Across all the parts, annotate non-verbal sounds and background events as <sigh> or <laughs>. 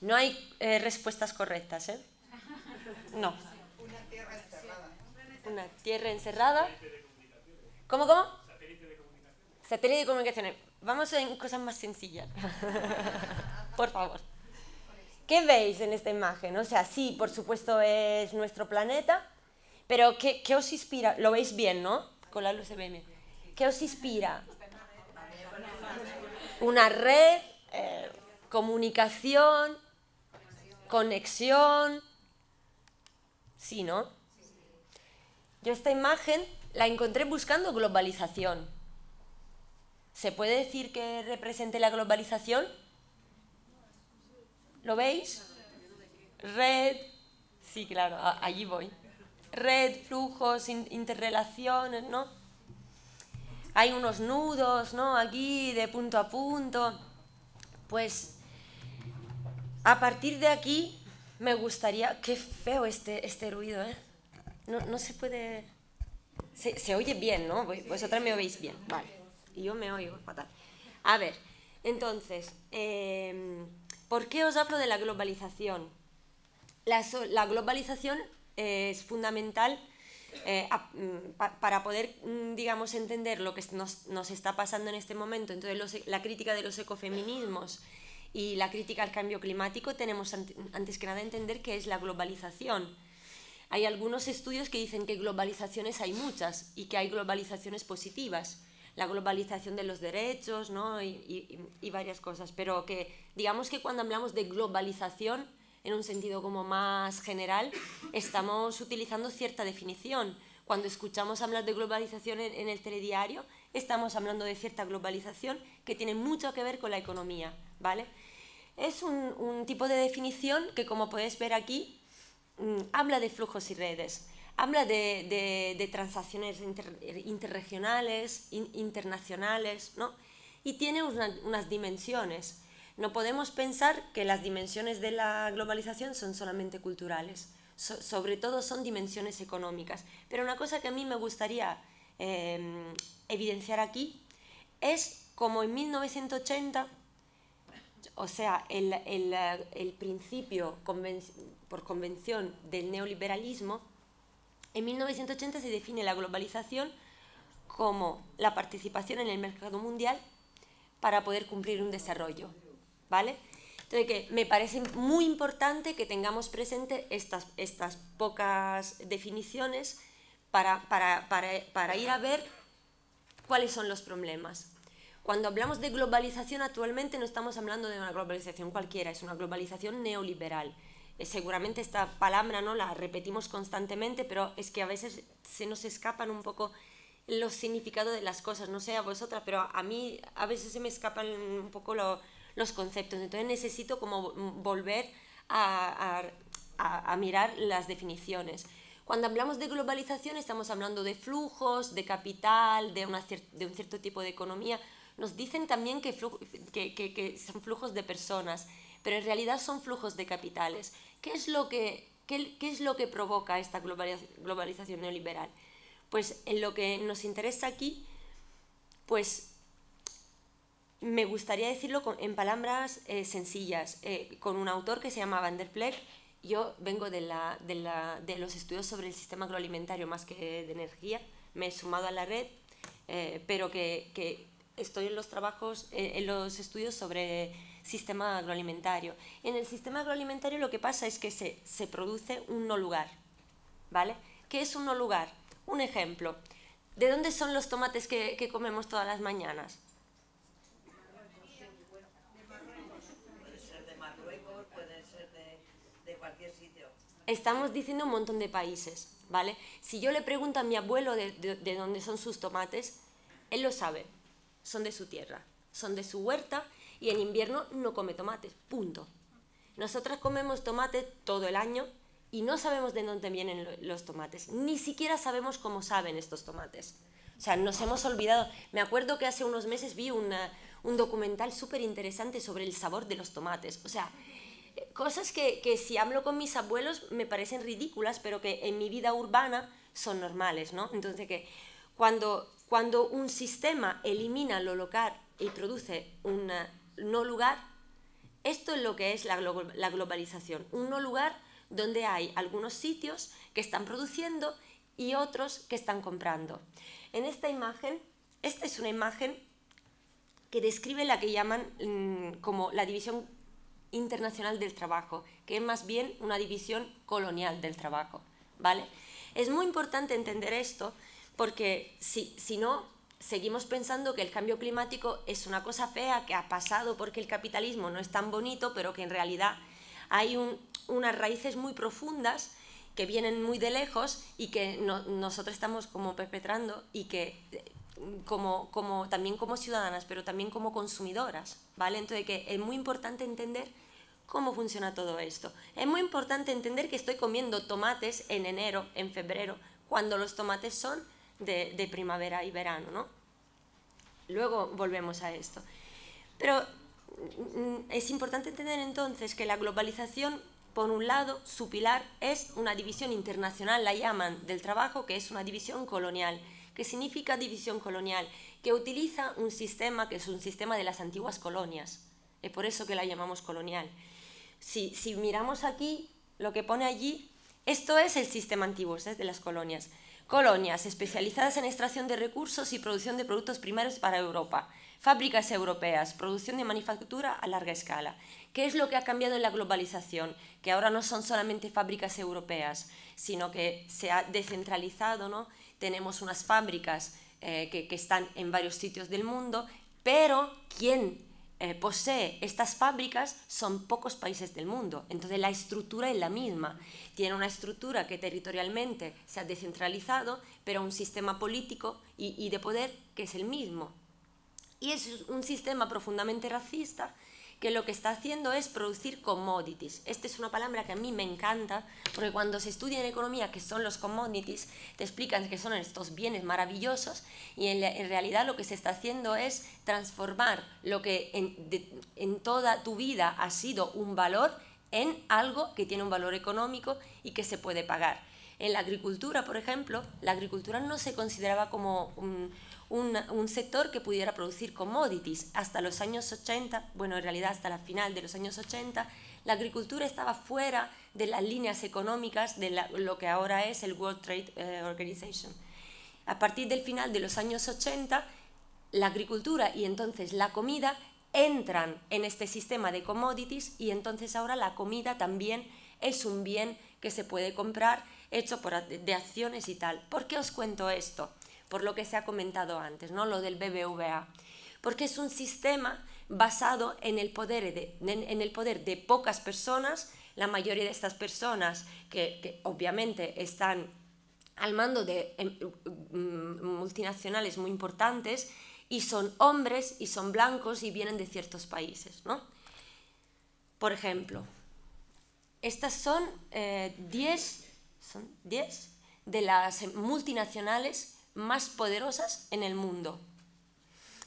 No hay eh, respuestas correctas, ¿eh? No. Una tierra encerrada. Una tierra encerrada. ¿Cómo, cómo? Satélite de comunicaciones. Vamos en cosas más sencillas. <laughs> por favor. ¿Qué veis en esta imagen? O sea, sí, por supuesto es nuestro planeta, pero ¿qué, os inspira? Lo veis bien, ¿no? Con la luz BM. ¿Qué os inspira? Una red, eh, comunicación, conexión. Sí, ¿no? Yo esta imagen la encontré buscando globalización. ¿Se puede decir que represente la globalización? ¿Lo veis? Red, sí, claro, allí voy. Red, flujos, interrelaciones, ¿no? Hay unos nudos, ¿no? Aquí de punto a punto. Pues a partir de aquí, me gustaría... Qué feo este, este ruido, ¿eh? No, se puede... Se, oye bien, ¿no? Vosotras pues me oís bien, vale. Y yo me oigo fatal. A ver, entonces, em, ¿por qué os hablo de la globalización? La, globalización es fundamental eh, mm, para poder, mm, digamos, entender lo que nos, está pasando en este momento. Entonces, la crítica de los ecofeminismos y la crítica al cambio climático, tenemos antes que nada entender qué es la globalización. Hay algunos estudios que dicen que globalizaciones hay muchas y que hay globalizaciones positivas, la globalización de los derechos ¿no? y, y, varias cosas, pero que digamos que cuando hablamos de globalización en un sentido como más general, estamos utilizando cierta definición. Cuando escuchamos hablar de globalización en, en el telediario, estamos hablando de cierta globalización que tiene mucho que ver con la economía, ¿vale? Es un, tipo de definición que, como podéis ver aquí, mm, habla de flujos y redes, habla de, transacciones interregionales, internacionales, Y tiene unas dimensiones. No podemos pensar que las dimensiones de la globalización son solamente culturales, sobre todo son dimensiones económicas. Pero una cosa que a mí me gustaría em, evidenciar aquí es como en 1980 o sea, el, principio por convención del neoliberalismo, en 1980 se define la globalización como la participación en el mercado mundial para poder cumplir un desarrollo. ¿Vale? Entonces, que me parece muy importante que tengamos presente estas, pocas definiciones para ir a ver cuáles son los problemas. Cuando hablamos de globalización actualmente no estamos hablando de una globalización cualquiera, es una globalización neoliberal. Eh, seguramente esta palabra no la repetimos constantemente, pero es que a veces se nos escapan un poco los significados de las cosas. No sé a vosotras, pero a mí a veces se me escapan un poco los conceptos. Entonces necesito como volver a, a, a mirar las definiciones. Cuando hablamos de globalización estamos hablando de flujos, de capital, de, una de un cierto tipo de economía. Nos dicen también que, son flujos de personas, pero en realidad son flujos de capitales. ¿Qué es lo que, qué, es lo que provoca esta globalización neoliberal? Pues en lo que nos interesa aquí, pues me gustaría decirlo en palabras eh, sencillas, eh, con un autor que se llama Van der Pleck. Yo vengo de, la, de, los estudios sobre el sistema agroalimentario más que de energía, me he sumado a la red, eh, pero que, que, estoy en los trabajos, eh, en los estudios sobre sistema agroalimentario. En el sistema agroalimentario lo que pasa es que se, produce un no lugar, ¿vale? ¿Qué es un no lugar? Un ejemplo, ¿de dónde son los tomates que, comemos todas las mañanas? estamos diciendo un montón de países, ¿vale? Si yo le pregunto a mi abuelo de, dónde son sus tomates, él lo sabe, son de su tierra, son de su huerta y en invierno no come tomates, punto. Nosotras comemos tomate todo el año y no sabemos de dónde vienen los tomates, ni siquiera sabemos cómo saben estos tomates. O sea, nos hemos olvidado. Me acuerdo que hace unos meses vi un documental súper interesante sobre el sabor de los tomates. O sea, cosas que, que, si hablo con mis abuelos me parecen ridículas, pero que en mi vida urbana son normales, ¿no? Entonces que cuando cuando un sistema elimina lo local y produce un no lugar, esto es lo que es la, globalización, un no lugar donde hay algunos sitios que están produciendo y otros que están comprando. En esta imagen, esta es una imagen que describe la que llaman mm, como la división internacional del trabajo, que es más bien una división colonial del trabajo, ¿vale? Es muy importante entender esto porque si, si no, seguimos pensando que el cambio climático es una cosa fea que ha pasado porque el capitalismo no es tan bonito, pero que en realidad hay unas raíces muy profundas que vienen muy de lejos y que nosotros estamos como perpetrando y que como, también como ciudadanas, pero también como consumidoras, ¿vale? Entonces que es muy importante entender cómo funciona todo esto. Es muy importante entender que estoy comiendo tomates en enero, en febrero, cuando los tomates son de, primavera y verano, ¿no? Luego volvemos a esto. Pero mm, es importante entender entonces que la globalización, por un lado, su pilar es una división internacional, la llaman, del trabajo, que es una división colonial. que significa división colonial? Que utiliza un sistema que es un sistema de las antiguas colonias. Es por eso que la llamamos colonial. Si, miramos aquí, lo que pone allí, esto es el sistema antiguo, de las colonias colonias especializadas en extracción de recursos y producción de productos primarios para Europa, fábricas europeas, producción de manufactura a larga escala. ¿Qué es lo que ha cambiado en la globalización? Que ahora no son solamente fábricas europeas, sino que se ha descentralizado, ¿no? Tenemos unas fábricas eh, que, están en varios sitios del mundo, pero quien eh, posee estas fábricas son pocos países del mundo, entonces la estructura es la misma tiene una estructura que territorialmente se ha descentralizado, pero un sistema político y, de poder que es el mismo. Y es un sistema profundamente racista que lo que está haciendo es producir commodities. Esta es una palabra que a mí me encanta, porque cuando se estudia en economía qué son los commodities, te explican que son estos bienes maravillosos y en, realidad lo que se está haciendo es transformar lo que en toda tu vida ha sido un valor en algo que tiene un valor económico y que se puede pagar. En la agricultura, por ejemplo, la agricultura no se consideraba como un, sector que pudiera producir commodities. Hasta los años 80, bueno, en realidad hasta la final de los años 80, la agricultura estaba fuera de las líneas económicas de lo que ahora es el World Trade eh, Organization. A partir del final de los años 80, la agricultura y entonces la comida entran en este sistema de commodities y entonces ahora la comida también es un bien que se puede comprar hecho de acciones y tal. ¿Por qué os cuento esto? Por lo que se ha comentado antes, ¿no? Lo del BBVA. Porque es un sistema basado en el poder de, el poder de pocas personas, la mayoría de estas personas que obviamente están al mando de em, mm, multinacionales muy importantes y son hombres y son blancos y vienen de ciertos países, Por ejemplo, estas son 10 eh, de las multinacionales más poderosas en el mundo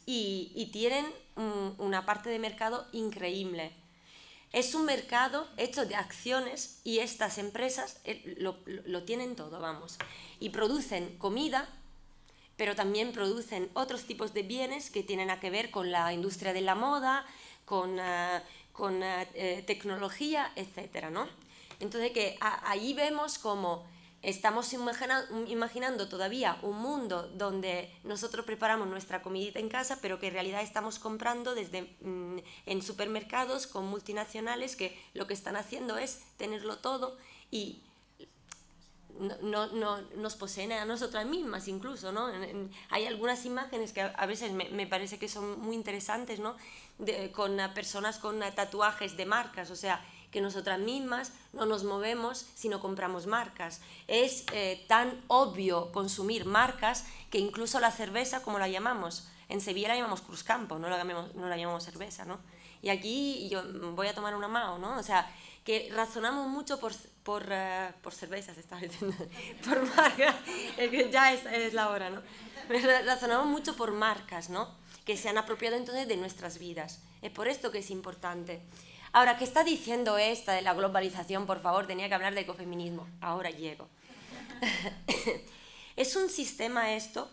y, tienen una parte de mercado increíble. Es un mercado hecho de acciones y estas empresas eh, lo, lo tienen todo, vamos. Y producen comida pero también producen otros tipos de bienes que tienen a que ver con la industria de la moda, con, ah, con ah, eh, tecnología, etc. ¿no? Entonces que ahí vemos como estamos imaginando todavía un mundo donde nosotros preparamos nuestra comidita en casa, pero que en realidad estamos comprando desde mm, en supermercados con multinacionales que lo que están haciendo es tenerlo todo y no, nos poseen a nosotras mismas incluso, hay algunas imágenes que a veces me, parece que son muy interesantes, con personas con tatuajes de marcas, o sea, que nosotras mismas no nos movemos si no compramos marcas. Es eh, tan obvio consumir marcas que incluso la cerveza, como la llamamos, en Sevilla la llamamos Cruzcampo, no la llamamos, no la llamamos cerveza, ¿no? Y aquí yo voy a tomar una mao, ¿no? O sea, que razonamos mucho por, por, eh, por cervezas, estaba diciendo, <laughs> por marcas, es que ya es, es, la hora, ¿no? Razonamos mucho por marcas, ¿no? Que se han apropiado entonces de nuestras vidas. Es por esto que es importante. Ahora, ¿qué está diciendo esta de la globalización? Por favor, tenía que hablar de ecofeminismo. Ahora llego. <laughs> es un sistema esto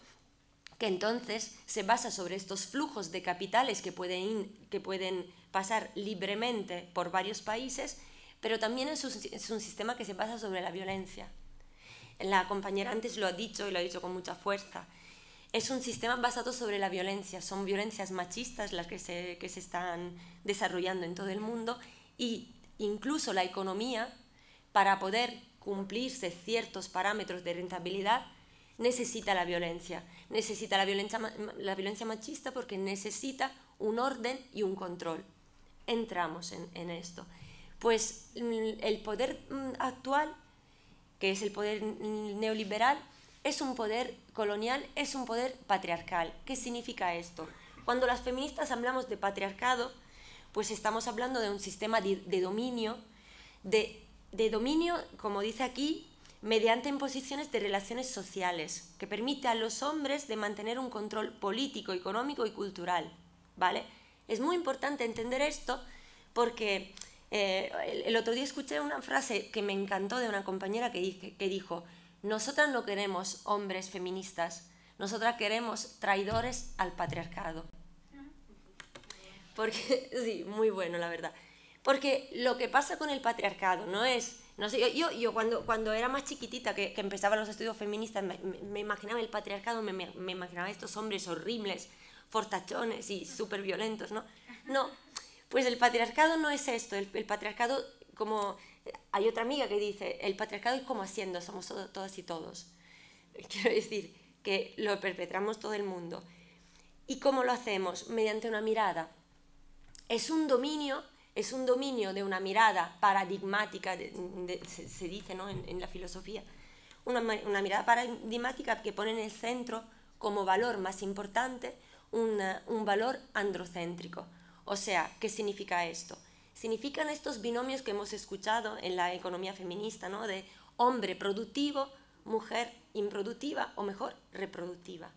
que entonces se basa sobre estos flujos de capitales que pueden, que pueden pasar libremente por varios países pero también es un, es un sistema que se basa sobre la violencia. La compañera antes lo ha dicho y lo ha dicho con mucha fuerza. Es un sistema basado sobre la violencia. Son violencias machistas las que se, que se están desarrollando en todo el mundo y incluso la economía, para poder cumplirse ciertos parámetros de rentabilidad, necesita la violencia. Necesita la violencia, la violencia machista porque necesita un orden y un control. Entramos en, en esto pues mm, el poder mm, actual, que es el poder mm, neoliberal, es un poder colonial, es un poder patriarcal. ¿Qué significa esto? Cuando las feministas hablamos de patriarcado, pues estamos hablando de un sistema de, dominio, de, dominio, como dice aquí, mediante imposiciones de relaciones sociales, que permite a los hombres de mantener un control político, económico y cultural, ¿vale? Es muy importante entender esto porque eh, el, otro día escuché una frase que me encantó de una compañera que, dijo, nosotras no queremos hombres feministas, nosotras queremos traidores al patriarcado. Porque, <laughs> sí, muy bueno, la verdad. Porque lo que pasa con el patriarcado no es... No sé, yo, yo, cuando, cuando era más chiquitita, que, empezaba los estudios feministas, me, imaginaba el patriarcado, me, me, imaginaba estos hombres horribles, fortachones y súper violentos, ¿no? No, pues el patriarcado no es esto, el, patriarcado como... Hay otra amiga que dice, el patriarcado es como haciendo, somos todos todas y todos. <laughs> Quiero decir que lo perpetramos todo el mundo. ¿Y cómo lo hacemos? Mediante una mirada. Es un dominio, es un dominio de una mirada paradigmática, se, dice en, la filosofía, una, mirada paradigmática que pone en el centro como valor más importante un valor androcéntrico. O sea, ¿qué significa esto? Significan estos binomios que hemos escuchado en la economía feminista, ¿no? De hombre productivo, mujer improductiva o mejor, reproductiva,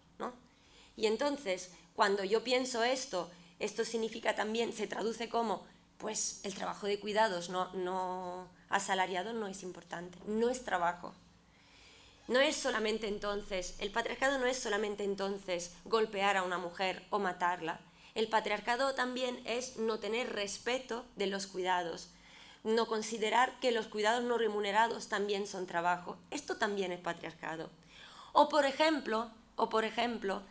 Y entonces, cuando yo pienso esto, esto significa también, se traduce como, pues el trabajo de cuidados no, no asalariado no es importante, no es trabajo, no es solamente entonces, el patriarcado no es solamente entonces golpear a una mujer o matarla, el patriarcado también es no tener respeto de los cuidados, no considerar que los cuidados no remunerados también son trabajo. Esto también es patriarcado. O por ejemplo, o por ejemplo,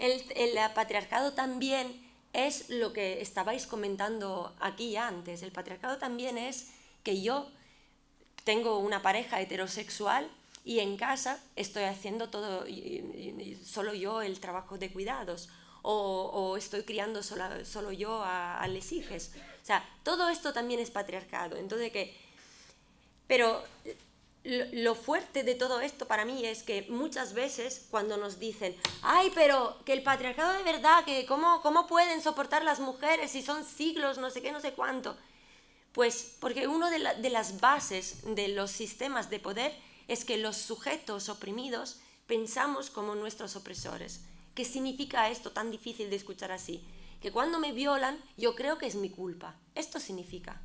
el, el patriarcado también es lo que estabais comentando aquí antes. El patriarcado también es que yo tengo una pareja heterosexual y en casa estoy haciendo todo, solo yo el trabajo de cuidados o, estoy criando solo yo a, a les O sea, todo esto también es patriarcado. Entonces Pero lo fuerte de todo esto para mí es que muchas veces cuando nos dicen, ay, pero que el patriarcado de verdad, que cómo, pueden soportar las mujeres si son siglos, no sé qué, no sé cuánto. Pues porque una de las bases de los sistemas de poder es que los sujetos oprimidos pensamos como nuestros opresores. ¿Qué significa esto tan difícil de escuchar así? Que cuando me violan yo creo que es mi culpa. Esto significa.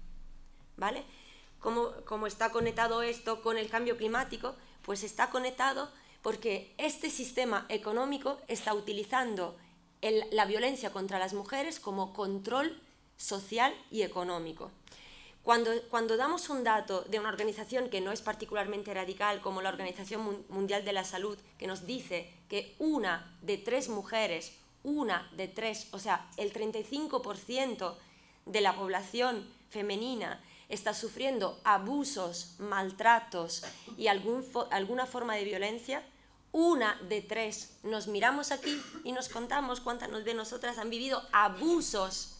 ¿Vale? Como está conectado esto con el cambio climático? Pues está conectado porque este sistema económico está utilizando la violencia contra las mujeres como control social y económico. Cuando, damos un dato de una organización que no es particularmente radical, como la Organización Mundial de la Salud, que nos dice que una de tres mujeres, una de tres, o sea, el 35% de la población femenina está sufriendo abusos, maltratos y alguna forma de violencia, una de tres nos miramos aquí y nos contamos cuántas de nosotras han vivido abusos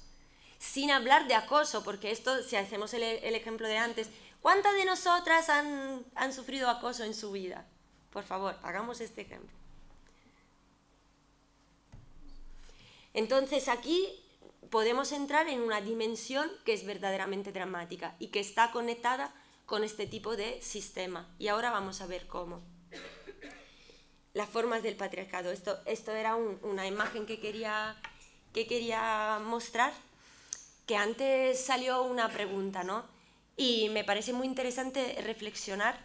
sin hablar de acoso, porque esto, si hacemos el, ejemplo de antes, ¿cuántas de nosotras han, sufrido acoso en su vida? Por favor, hagamos este ejemplo. Entonces aquí podemos entrar en una dimensión que es verdaderamente dramática y que está conectada con este tipo de sistema. Y ahora vamos a ver cómo. Las formas del patriarcado. Esto, esto era una imagen que quería, que quería mostrar que antes salió una pregunta, ¿no? Y me parece muy interesante reflexionar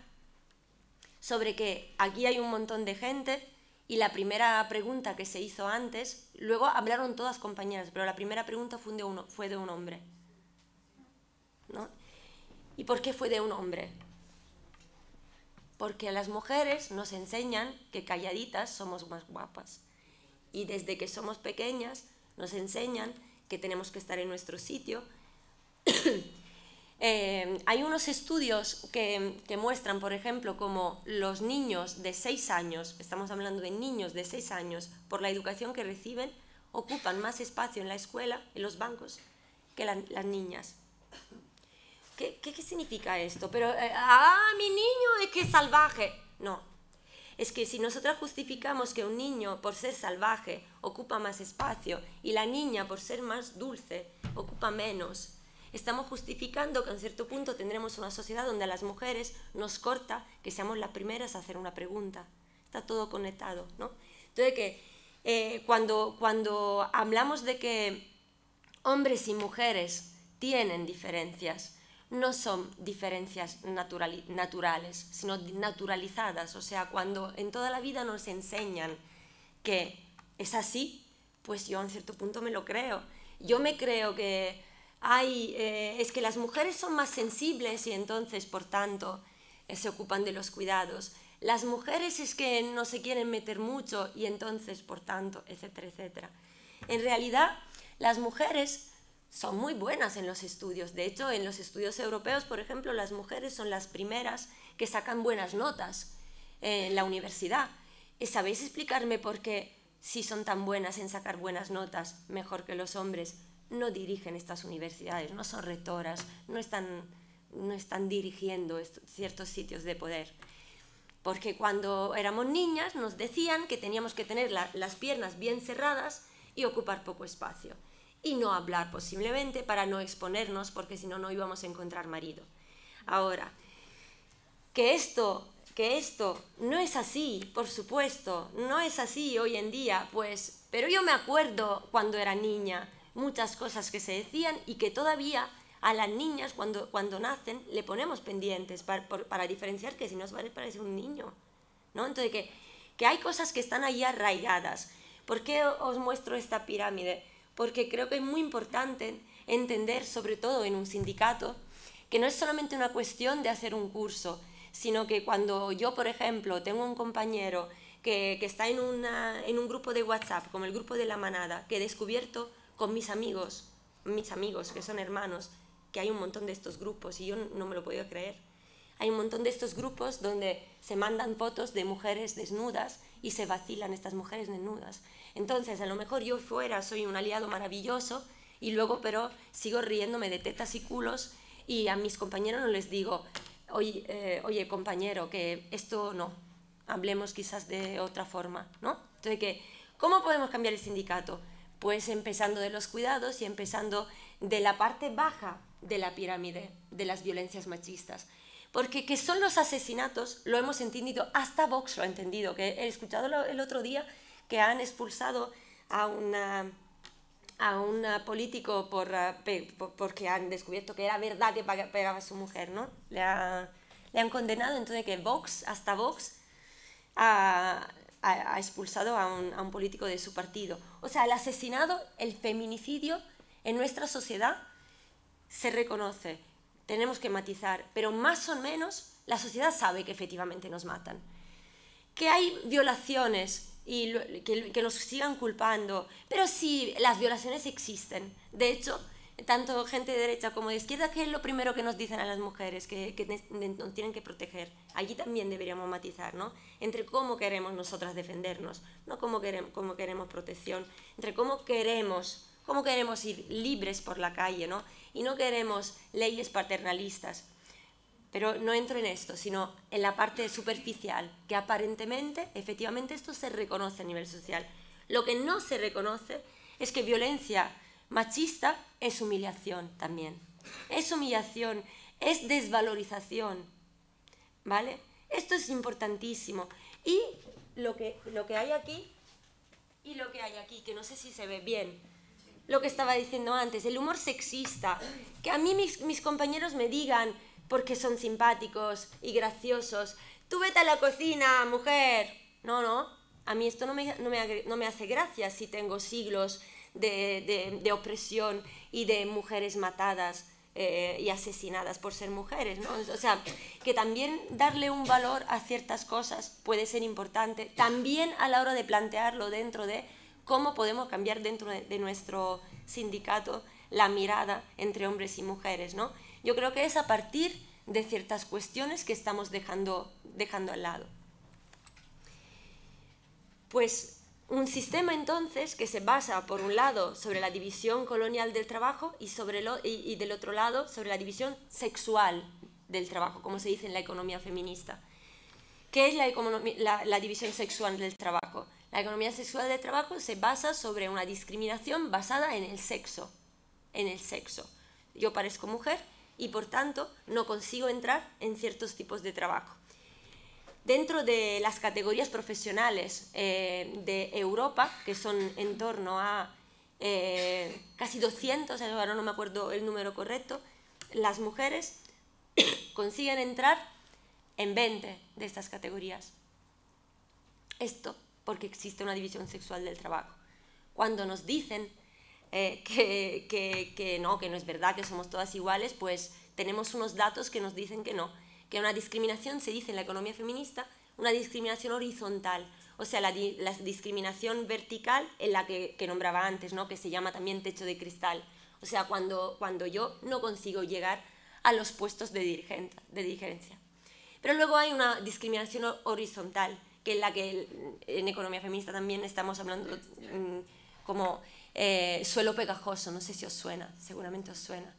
sobre que aquí hay un montón de gente y la primera pregunta que se hizo antes, luego hablaron todas compañeras, pero la primera pregunta fue de, uno, fue de un hombre. ¿no? ¿Y por qué fue de un hombre? Porque las mujeres nos enseñan que calladitas somos más guapas. Y desde que somos pequeñas nos enseñan que tenemos que estar en nuestro sitio. <coughs> Eh, hay unos estudios que, muestran, por ejemplo, como los niños de 6 años, estamos hablando de niños de 6 años, por la educación que reciben, ocupan más espacio en la escuela, en los bancos, que las niñas. ¿Qué, ¿Qué, significa esto? Pero, eh, ah, mi niño, qué que salvaje. No, es que si nosotros justificamos que un niño por ser salvaje ocupa más espacio y la niña por ser más dulce ocupa menos, estamos justificando que en cierto punto tendremos una sociedad donde a las mujeres nos corta que seamos las primeras a hacer una pregunta. Está todo conectado, ¿no? Entonces que eh, cuando, cuando hablamos de que hombres y mujeres tienen diferencias, no son diferencias naturales, sino naturalizadas. O sea, cuando en toda la vida nos enseñan que es así, pues yo en cierto punto me lo creo. Yo me creo que, ay, eh, es que las mujeres son más sensibles y entonces, por tanto, eh, se ocupan de los cuidados. Las mujeres es que no se quieren meter mucho y entonces, por tanto, etcétera, etcétera. En realidad, las mujeres son muy buenas en los estudios. De hecho, en los estudios europeos, por ejemplo, las mujeres son las primeras que sacan buenas notas en la universidad. ¿Sabéis explicarme por qué, si son tan buenas en sacar buenas notas, mejor que los hombres, no dirigen estas universidades, no son rectoras, no están, dirigiendo ciertos sitios de poder? Porque cuando éramos niñas nos decían que teníamos que tener las piernas bien cerradas y ocupar poco espacio y no hablar posiblemente para no exponernos porque si no no íbamos a encontrar marido. Ahora, que esto, que esto no es así, por supuesto, no es así hoy en día, pues, pero yo me acuerdo cuando era niña muchas cosas que se decían y que todavía a las niñas cuando, cuando nacen le ponemos pendientes para, diferenciar que si no es parece un niño, ¿no? Entonces que, que hay cosas que están ahí arraigadas. ¿Por qué os muestro esta pirámide? porque creo que es muy importante entender, sobre todo en un sindicato, que no es solamente una cuestión de hacer un curso, sino que cuando yo, por ejemplo, tengo un compañero que, está en, un grupo de WhatsApp, como el grupo de la manada, que he descubierto con mis amigos, mis amigos que son hermanos, que hay un montón de estos grupos y yo no me lo puedo creer. Hay un montón de estos grupos donde se mandan fotos de mujeres desnudas y se vacilan estas mujeres desnudas. Entonces, a lo mejor yo fuera soy un aliado maravilloso y luego, pero sigo riéndome de tetas y culos y a mis compañeros no les digo, eh, oye, compañero, que esto no, hablemos quizás de otra forma, ¿no? Entonces, que, ¿cómo podemos cambiar el sindicato? Pues empezando de los cuidados y empezando de la parte baja de la pirámide de las violencias machistas. Porque que son los asesinatos, lo hemos entendido, hasta Vox lo ha entendido, que he escuchado el otro día que han expulsado a una a un político ah, por, porque han descubierto que era verdad que pegaba a su mujer, ¿no? Le, le han condenado, entonces que Vox, hasta Vox, ha, ha expulsado a un, a un, político de su partido. O sea, el asesinato, el feminicidio en nuestra sociedad se reconoce, tenemos que matizar, pero más o menos la sociedad sabe que efectivamente nos matan. Que hay violaciones y que, que, nos sigan culpando. Pero sí, las violaciones existen. De hecho, tanto gente de derecha como de izquierda, que es lo primero que nos dicen a las mujeres, que, que nos tienen que proteger. Allí también deberíamos matizar, ¿no? Entre cómo queremos nosotras defendernos, no cómo queremos, cómo queremos protección, entre cómo queremos, cómo queremos ir libres por la calle, ¿no? Y no queremos leyes paternalistas, pero no entro en esto, sino en la parte superficial, que aparentemente, efectivamente, esto se reconoce a nivel social. Lo que no se reconoce es que violencia machista es humillación también. Es humillación, es desvalorización. ¿Vale? Esto es importantísimo. Y lo que, lo que hay aquí, y lo que hay aquí, que no sé si se ve bien, lo que estaba diciendo antes, el humor sexista, que a mí mis, mis compañeros me digan, porque son simpáticos y graciosos. Tú vete a la cocina, mujer. No, no, a mí esto no me, no me, no me hace gracia si tengo siglos de, de, de opresión y de mujeres matadas. Eh, y asesinadas por ser mujeres, ¿no? O sea, que también darle un valor a ciertas cosas puede ser importante, también a la hora de plantearlo dentro de cómo podemos cambiar dentro de, de nuestro sindicato la mirada entre hombres y mujeres, ¿no? Yo creo que es a partir de ciertas cuestiones que estamos dejando, dejando al lado. Pues un sistema entonces que se basa, por un lado, sobre la división colonial del trabajo y, sobre lo, y, del otro lado, sobre la división sexual del trabajo, como se dice en la economía feminista. ¿Qué es la, la, la división sexual del trabajo? La economía sexual del trabajo se basa sobre una discriminación basada en el sexo. En el sexo. Yo parezco mujer, y por tanto no consigo entrar en ciertos tipos de trabajo. Dentro de las categorías profesionales eh, de Europa, que son en torno a eh, casi 200, ahora no me acuerdo el número correcto, las mujeres <coughs> consiguen entrar en 20 de estas categorías. Esto porque existe una división sexual del trabajo. Cuando nos dicen eh, <laughs> que, que, que no, que no es verdad, que somos todas iguales, pues tenemos unos datos que nos dicen que no, que una discriminación, se dice en la economía feminista, una discriminación horizontal, o sea, la, la discriminación vertical en la que, que, nombraba antes, ¿no? que se llama también techo de cristal, o sea, cuando, cuando yo no consigo llegar a los puestos de, dirigente, de dirigencia. Pero luego hay una discriminación horizontal, que es la que en economía feminista también estamos hablando mm, como eh, suelo pegajoso, no sé si os suena, seguramente os suena.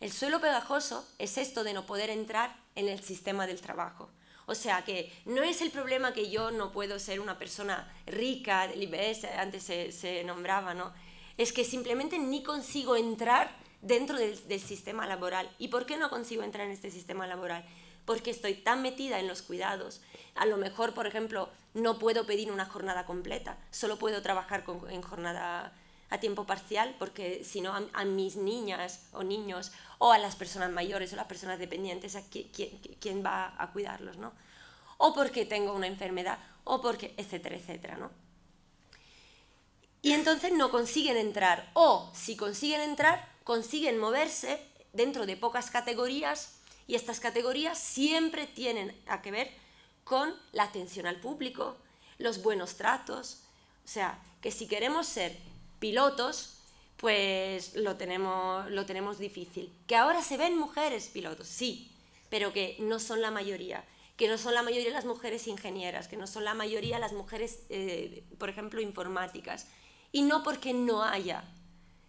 El suelo pegajoso es esto de no poder entrar en el sistema del trabajo. O sea que no es el problema que yo no puedo ser una persona rica, del IBS, antes se, nombraba, ¿no? Es que simplemente ni consigo entrar dentro del, sistema laboral. ¿Y por qué no consigo entrar en este sistema laboral? porque estoy tan metida en los cuidados. A lo mejor, por ejemplo, no puedo pedir una jornada completa, solo puedo trabajar en jornada a tiempo parcial, porque si no a, mis niñas o niños o a las personas mayores o las personas dependientes, ¿a quién, va a cuidarlos? O porque tengo una enfermedad, o porque, etcétera, etcétera. ¿no? Y entonces no consiguen entrar, o si consiguen entrar, consiguen moverse dentro de pocas categorías, y estas categorías siempre tienen a que ver con la atención al público, los buenos tratos, o sea, que si queremos ser pilotos, pues lo tenemos, lo tenemos difícil. Que ahora se ven mujeres pilotos, sí, pero que no son la mayoría. Que no son la mayoría las mujeres ingenieras, que no son la mayoría las mujeres, eh, por ejemplo, informáticas. Y no porque no haya,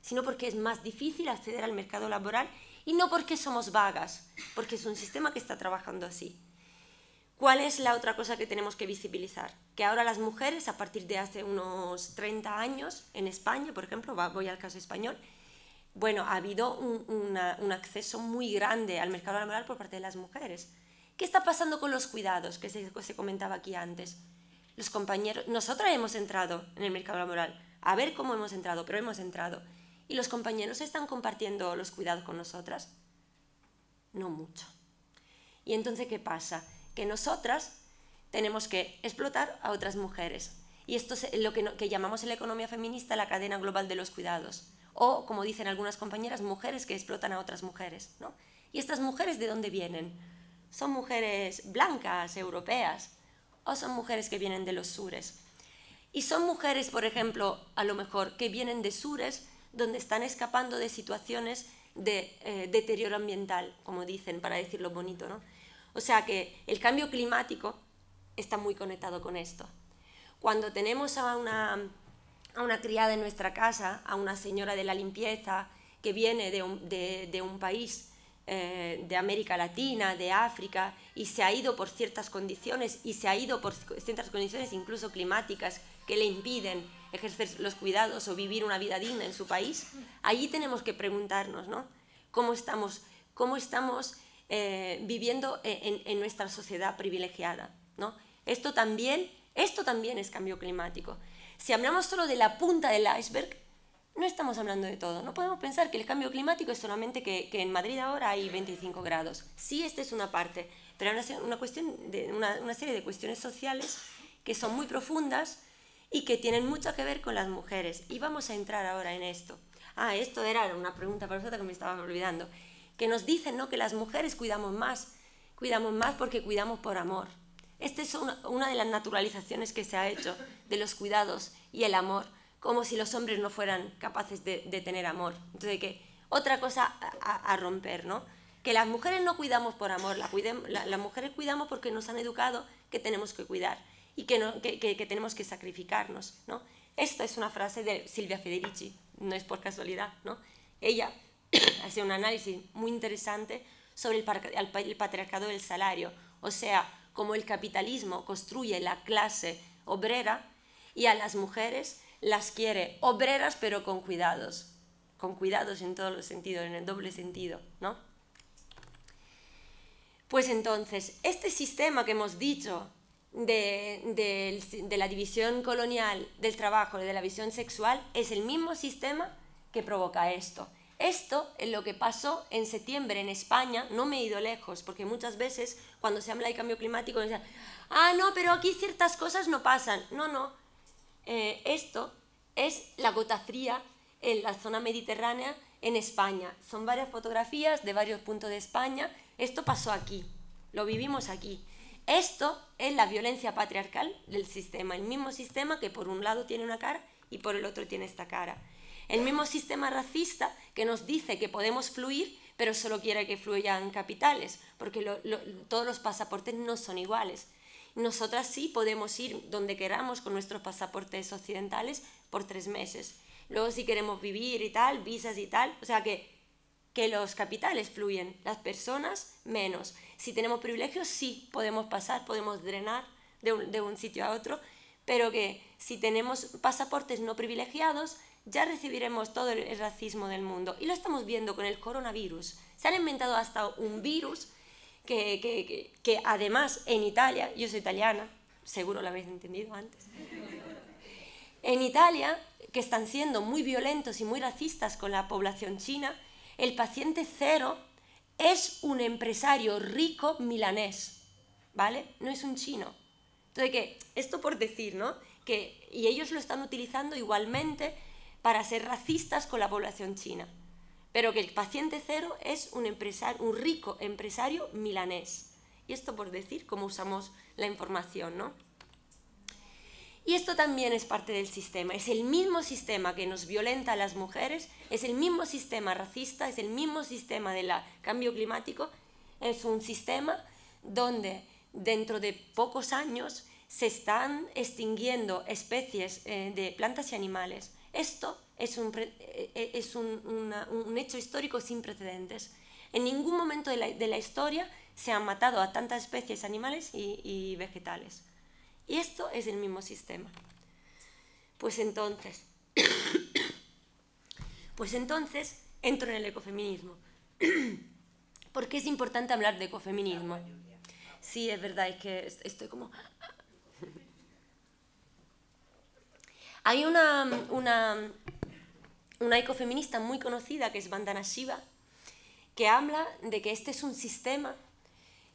sino porque es más difícil acceder al mercado laboral y no porque somos vagas, porque es un sistema que está trabajando así. ¿Cuál es la otra cosa que tenemos que visibilizar? Que ahora las mujeres, a partir de hace unos 30 años, en España, por ejemplo, voy al caso español, bueno, ha habido un, acceso muy grande al mercado laboral por parte de las mujeres. ¿Qué está pasando con los cuidados que se, se comentaba aquí antes? Los compañeros, nosotras hemos entrado en el mercado laboral, a ver cómo hemos entrado, pero hemos entrado. ¿Y los compañeros están compartiendo los cuidados con nosotras? No mucho. ¿Y entonces qué pasa? que nosotras tenemos que explotar a otras mujeres. Y esto es lo que, llamamos en la economía feminista la cadena global de los cuidados. O, como dicen algunas compañeras, mujeres que explotan a otras mujeres. ¿Y estas mujeres de dónde vienen? ¿Son mujeres blancas, europeas? ¿O son mujeres que vienen de los sures? Y son mujeres, por ejemplo, a lo mejor, que vienen de sures donde están escapando de situaciones de eh, deterioro ambiental, como dicen, para decirlo bonito, ¿no? O sea que el cambio climático está muy conectado con esto. Cuando tenemos a una, a criada en nuestra casa, a una señora de la limpieza que viene de un, país eh, de América Latina, de África, y se ha ido por ciertas condiciones, y se ha ido por ciertas condiciones incluso climáticas que le impiden ejercer los cuidados o vivir una vida digna en su país, allí tenemos que preguntarnos, ¿no? ¿Cómo estamos? ¿Cómo estamos eh, viviendo e, en, nuestra sociedad privilegiada. ¿no? Esto, también, esto también es cambio climático. Si hablamos solo de la punta del iceberg, no estamos hablando de todo. No podemos pensar que el cambio climático es solamente que, en Madrid ahora hay 25 grados. Sí, esta es una parte, pero hay una, serie de cuestiones sociales que son muy profundas y que tienen mucho que ver con las mujeres. Y vamos a entrar ahora en esto. Ah, esto era una pregunta para vosotros que me estaba olvidando que nos dicen ¿no? que las mujeres cuidamos más, cuidamos más porque cuidamos por amor. Esta es una, de las naturalizaciones que se ha hecho de los cuidados y el amor, como si los hombres no fueran capaces de, tener amor. Entonces, que otra cosa a, romper, ¿no? Que las mujeres no cuidamos por amor, la las mujeres cuidamos porque nos han educado que tenemos que cuidar y que, no, tenemos que sacrificarnos, ¿no? Esta es una frase de Silvia Federici, no es por casualidad, ¿no? Ella Hace un análisis muy interesante sobre el, patriarcado del salario, o sea, cómo el capitalismo construye la clase obrera y a las mujeres las quiere obreras pero con cuidados, con cuidados en todos los sentidos, en el doble sentido, ¿no? Pues entonces, este sistema que hemos dicho de, de, la división colonial del trabajo y de la visión sexual es el mismo sistema que provoca esto. Esto es lo que pasó en septiembre en España, no me he ido lejos, porque muchas veces cuando se habla de cambio climático dicen, ah, no, pero aquí ciertas cosas no pasan. No, no. Eh, esto es la gota fría en la zona mediterránea en España. Son varias fotografías de varios puntos de España. Esto pasó aquí, lo vivimos aquí. Esto es la violencia patriarcal del sistema, el mismo sistema que por un lado tiene una cara y por el otro tiene esta cara. El mismo sistema racista que nos dice que podemos fluir, pero solo quiere que fluyan capitales, porque todos los pasaportes no son iguales. Nosotras sí podemos ir donde queramos con nuestros pasaportes occidentales por tres meses. Luego si queremos vivir y tal, visas y tal, o sea que, que los capitales fluyen, las personas menos. Si tenemos privilegios, sí podemos pasar, podemos drenar de de un sitio a otro, pero que si tenemos pasaportes no privilegiados, ya recibiremos todo el racismo del mundo. Y lo estamos viendo con el coronavirus. Se han inventado hasta un virus que, además en Italia, yo soy italiana, seguro lo habéis entendido antes, en Italia, que están siendo muy violentos y muy racistas con la población china, el paciente cero es un empresario rico milanés, ¿vale? No es un chino. Entonces, que esto por decir, ¿no? Que, y ellos lo están utilizando igualmente para ser racistas con la población china, pero que el paciente cero es un, empresario, un rico empresario milanés. Y esto por decir cómo usamos la información, ¿no? Y esto también es parte del sistema, es el mismo sistema que nos violenta a las mujeres, es el mismo sistema racista, es el mismo sistema del cambio climático, es un sistema donde dentro de pocos años se están extinguiendo especies eh, de plantas y animales. Esto es, un, eh, eh, es un, hecho histórico sin precedentes. En ningún momento de la, historia se han matado a tantas especies animales y, vegetales. Y esto es el mismo sistema. Pues entonces, <coughs> pues entonces entro en el ecofeminismo. <coughs> Porque es importante hablar de ecofeminismo. Sí, es verdad, es que estoy como Hay una, una, ecofeminista muy conocida que es Vandana Shiva, que habla de que este es un sistema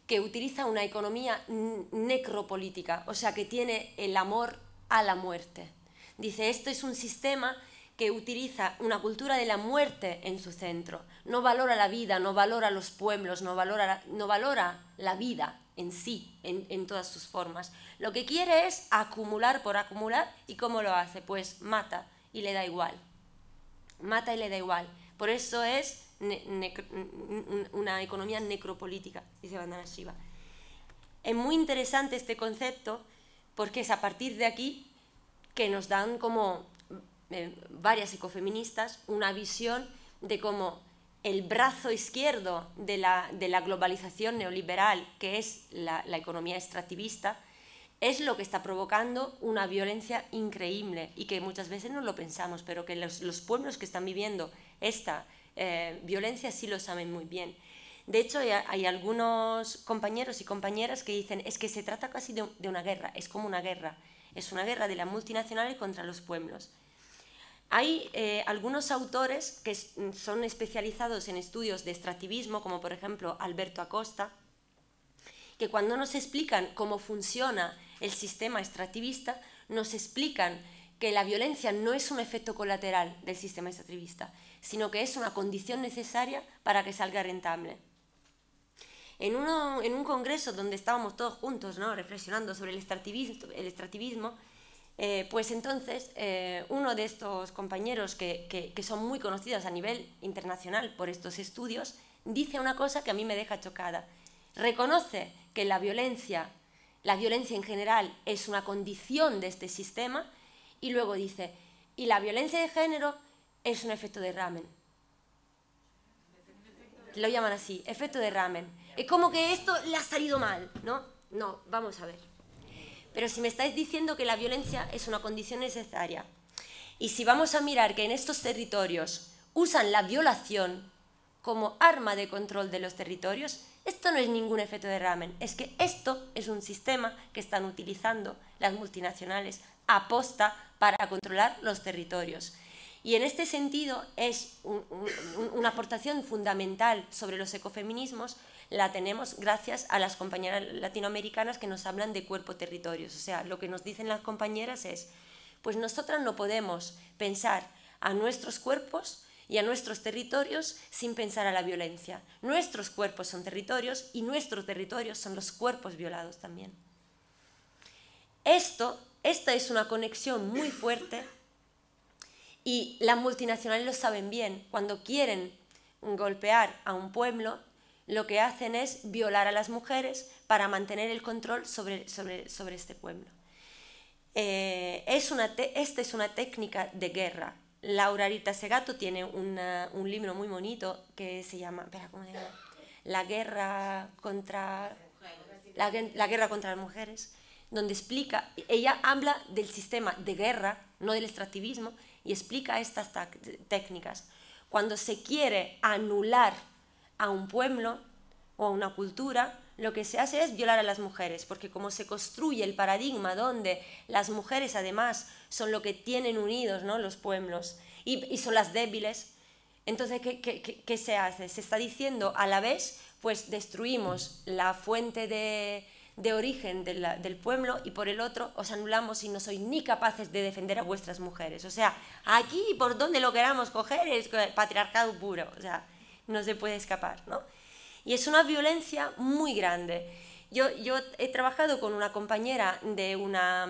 que utiliza una economía necropolítica, o sea, que tiene el amor a la muerte. Dice, esto es un sistema que utiliza una cultura de la muerte en su centro. No valora la vida, no valora los pueblos, no valora, no valora la vida en sí, en, todas sus formas. Lo que quiere es acumular por acumular y ¿cómo lo hace? Pues mata y le da igual. Mata y le da igual. Por eso es una economía necropolítica, dice Vandana Shiva. Es muy interesante este concepto porque es a partir de aquí que nos dan como eh, varias ecofeministas una visión de cómo el brazo izquierdo de la, globalización neoliberal, que es la, economía extractivista, es lo que está provocando una violencia increíble y que muchas veces no lo pensamos, pero que los, pueblos que están viviendo esta eh, violencia sí lo saben muy bien. De hecho, hay, algunos compañeros y compañeras que dicen, es que se trata casi de, de, una guerra, es como una guerra, es una guerra de las multinacionales contra los pueblos. Hay eh, algunos autores que mm, son especializados en estudios de extractivismo, como por ejemplo Alberto Acosta, que cuando nos explican cómo funciona el sistema extractivista, nos explican que la violencia no es un efecto colateral del sistema extractivista, sino que es una condición necesaria para que salga rentable. En, un congreso donde estábamos todos juntos reflexionando sobre el extractivismo eh, pues entonces, eh, uno de estos compañeros que, que, son muy conocidos a nivel internacional por estos estudios, dice una cosa que a mí me deja chocada. Reconoce que la violencia, la violencia en general, es una condición de este sistema y luego dice, y la violencia de género es un efecto de ramen. Lo llaman así, efecto de ramen. Es como que esto le ha salido mal, ¿no? No, vamos a ver. Pero si me estáis diciendo que la violencia es una condición necesaria y si vamos a mirar que en estos territorios usan la violación como arma de control de los territorios, esto no es ningún efecto de ramen, es que esto es un sistema que están utilizando las multinacionales a posta para controlar los territorios. Y en este sentido es una aportación fundamental sobre los ecofeminismos la tenemos gracias a las compañeras latinoamericanas que nos hablan de cuerpo-territorios. O sea, lo que nos dicen las compañeras es, pues nosotras no podemos pensar a nuestros cuerpos y a nuestros territorios sin pensar a la violencia. Nuestros cuerpos son territorios y nuestros territorios son los cuerpos violados también. Esto, esta es una conexión muy fuerte y las multinacionales lo saben bien. Cuando quieren golpear a un pueblo, lo que hacen es violar a las mujeres para mantener el control sobre, sobre, sobre este pueblo. Eh, es una esta es una técnica de guerra. Laura Rita Segato tiene un libro muy bonito que se llama, La guerra contra la, la guerra contra las mujeres, donde explica, ella habla del sistema de guerra, no del extractivismo, y explica estas técnicas. Cuando se quiere anular a un pueblo o a una cultura, lo que se hace es violar a las mujeres, porque como se construye el paradigma donde las mujeres además son lo que tienen unidos ¿no? los pueblos y, son las débiles, entonces ¿qué, se hace? Se está diciendo a la vez, pues destruimos la fuente de, origen del pueblo y por el otro os anulamos y no sois ni capaces de defender a vuestras mujeres. O sea, aquí por donde lo queramos coger es patriarcado puro. O sea, no se puede escapar, Y es una violencia muy grande. Yo, yo, he trabajado con una compañera de una,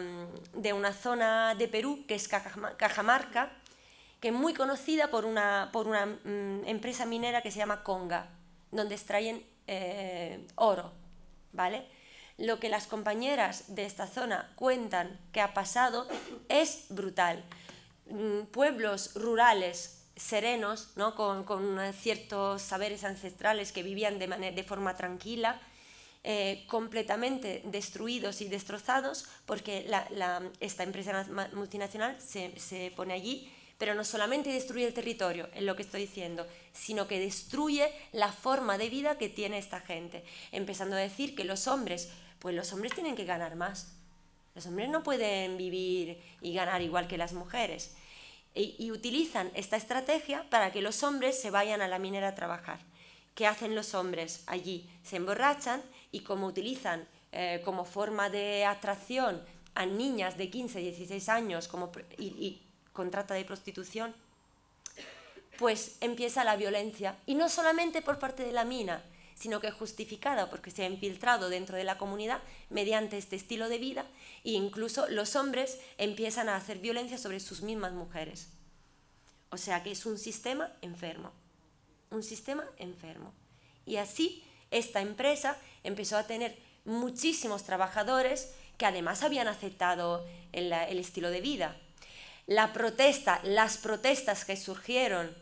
de una zona de Perú, que es Cajamarca, que es muy conocida por una, por una mm, empresa minera que se llama Conga, donde extraen eh, oro, ¿vale? Lo que las compañeras de esta zona cuentan que ha pasado es brutal. Mm, pueblos rurales serenos, ¿no? con, ciertos saberes ancestrales que vivían de, forma tranquila, eh, completamente destruidos y destrozados porque esta empresa multinacional se, se pone allí, pero no solamente destruye el territorio, es lo que estoy diciendo, sino que destruye la forma de vida que tiene esta gente, empezando a decir que los hombres, pues los hombres tienen que ganar más. Los hombres no pueden vivir y ganar igual que las mujeres y, utilizan esta estrategia para que los hombres se vayan a la minera a trabajar. ¿Qué hacen los hombres allí? Se emborrachan y como utilizan eh, como forma de atracción a niñas de 15, 16 años como, y, y contrata de prostitución, pues empieza la violencia. Y no solamente por parte de la mina, sino que justificada porque se ha infiltrado dentro de la comunidad mediante este estilo de vida e incluso los hombres empiezan a hacer violencia sobre sus mismas mujeres. O sea que es un sistema enfermo, un sistema enfermo. Y así esta empresa empezó a tener muchísimos trabajadores que además habían aceptado el, estilo de vida. La protesta, las protestas que surgieron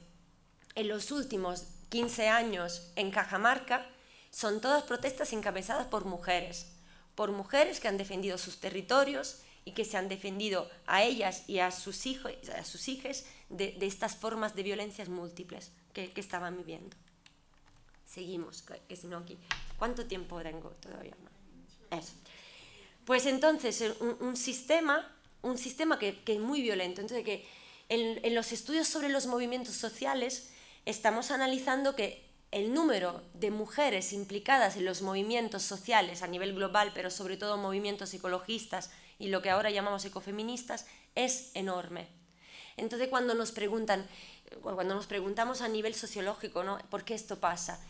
en los últimos 15 años en Cajamarca son todas protestas encabezadas por mujeres, por mujeres que han defendido sus territorios y que se han defendido a ellas y a sus hijos, a sus de, estas formas de violencias múltiples que, estaban viviendo. Seguimos, que si aquí. ¿Cuánto tiempo tengo todavía? Eso. Pues entonces, eh, un, sistema, un sistema que, es muy violento. Entonces, que en, en los estudios sobre los movimientos sociales estamos analizando que el número de mujeres implicadas en los movimientos sociales a nivel global, pero sobre todo movimientos ecologistas y lo que ahora llamamos ecofeministas, es enorme. Entonces cuando nos preguntan, cuando nos preguntamos a nivel sociológico, ¿Por qué esto pasa?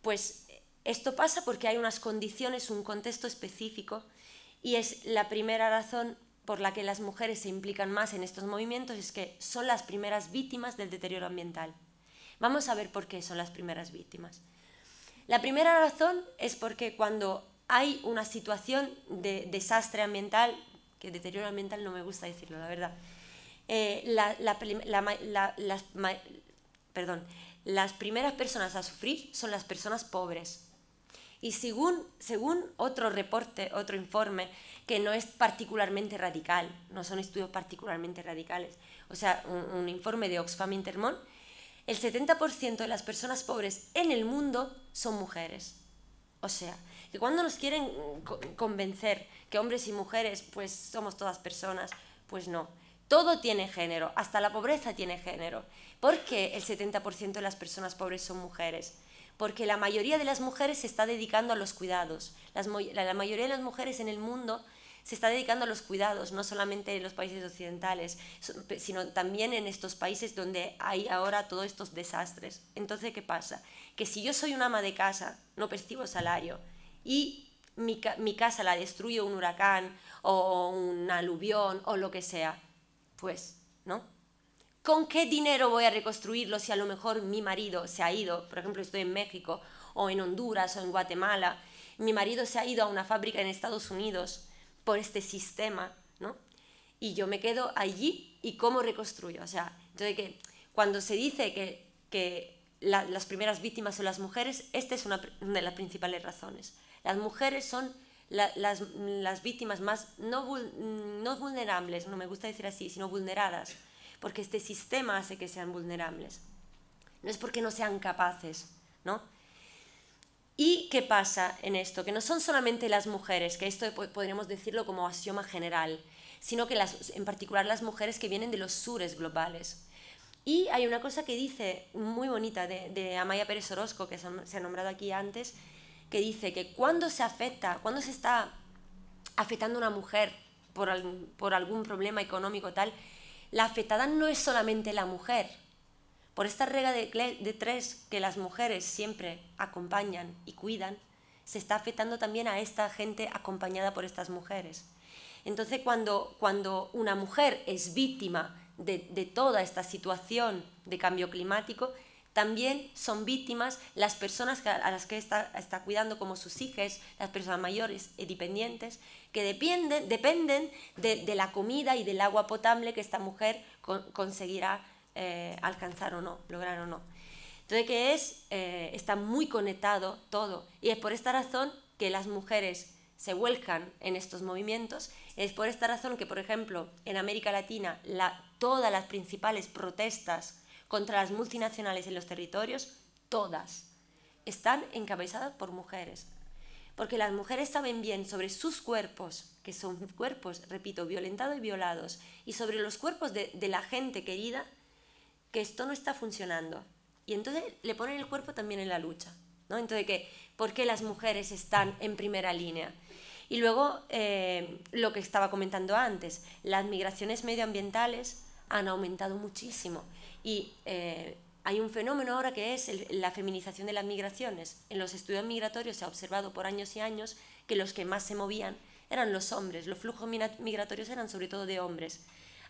Pues esto pasa porque hay unas condiciones, un contexto específico y es la primera razón por la que las mujeres se implican más en estos movimientos, es que son las primeras víctimas del deterioro ambiental. Vamos a ver por qué son las primeras víctimas. La primera razón es porque cuando hay una situación de desastre ambiental, que deterioro ambiental no me gusta decirlo, la verdad, eh, las, perdón, las primeras personas a sufrir son las personas pobres. Y según, según otro reporte, otro informe, que no es particularmente radical, no son estudios particularmente radicales, o sea, un, un informe de Oxfam Intermón, el 70% de las personas pobres en el mundo son mujeres. O sea, que cuando nos quieren convencer que hombres y mujeres pues somos todas personas, pues no. Todo tiene género, hasta la pobreza tiene género. ¿Por qué el 70% de las personas pobres son mujeres? Porque la mayoría de las mujeres se está dedicando a los cuidados. la mayoría de las mujeres en el mundo se está dedicando a los cuidados, no solamente en los países occidentales, sino también en estos países donde hay ahora todos estos desastres. Entonces, ¿qué pasa? Que si yo soy una ama de casa, no percibo salario y mi, mi casa la destruye un huracán o un aluvión o lo que sea, pues, ¿no? ¿Con qué dinero voy a reconstruirlo si a lo mejor mi marido se ha ido? Por ejemplo, estoy en México o en Honduras o en Guatemala. Mi marido se ha ido a una fábrica en Estados Unidos por este sistema, ¿no? Y yo me quedo allí y cómo reconstruyo. O sea, que cuando se dice que, las primeras víctimas son las mujeres, esta es una, de las principales razones. Las mujeres son las, víctimas más, no, no vulnerables, no me gusta decir así, sino vulneradas, porque este sistema hace que sean vulnerables. No es porque no sean capaces, ¿no? ¿Y qué pasa en esto? Que no son solamente las mujeres, que esto podríamos decirlo como axioma general, sino que las, en particular las mujeres que vienen de los sures globales. Y hay una cosa que dice muy bonita de, de Amaya Pérez Orozco, que se ha nombrado aquí antes, que dice que cuando se afecta, cuando se está afectando una mujer por, por algún problema económico tal, la afectada no es solamente la mujer, por esta regla de, tres que las mujeres siempre acompañan y cuidan, se está afectando también a esta gente acompañada por estas mujeres. Entonces, cuando, cuando una mujer es víctima de, toda esta situación de cambio climático, también son víctimas las personas a las que está, cuidando, como sus hijas, las personas mayores y dependientes, que dependen, de, la comida y del agua potable que esta mujer conseguirá eh, alcanzar o no, lograr o no. Entonces que es, eh, está muy conectado todo y es por esta razón que las mujeres se vuelcan en estos movimientos, es por esta razón que, por ejemplo, en América Latina la, todas las principales protestas contra las multinacionales en los territorios, todas, están encabezadas por mujeres. Porque las mujeres saben bien sobre sus cuerpos, que son cuerpos, repito, violentados y violados, y sobre los cuerpos de, de la gente querida, que esto no está funcionando. Y entonces le ponen el cuerpo también en la lucha, ¿no? Entonces, ¿qué? ¿por qué las mujeres están en primera línea? Y luego, eh, lo que estaba comentando antes, las migraciones medioambientales han aumentado muchísimo. Y eh, hay un fenómeno ahora que es la feminización de las migraciones. En los estudios migratorios se ha observado por años y años que los que más se movían eran los hombres, los flujos migratorios eran sobre todo de hombres.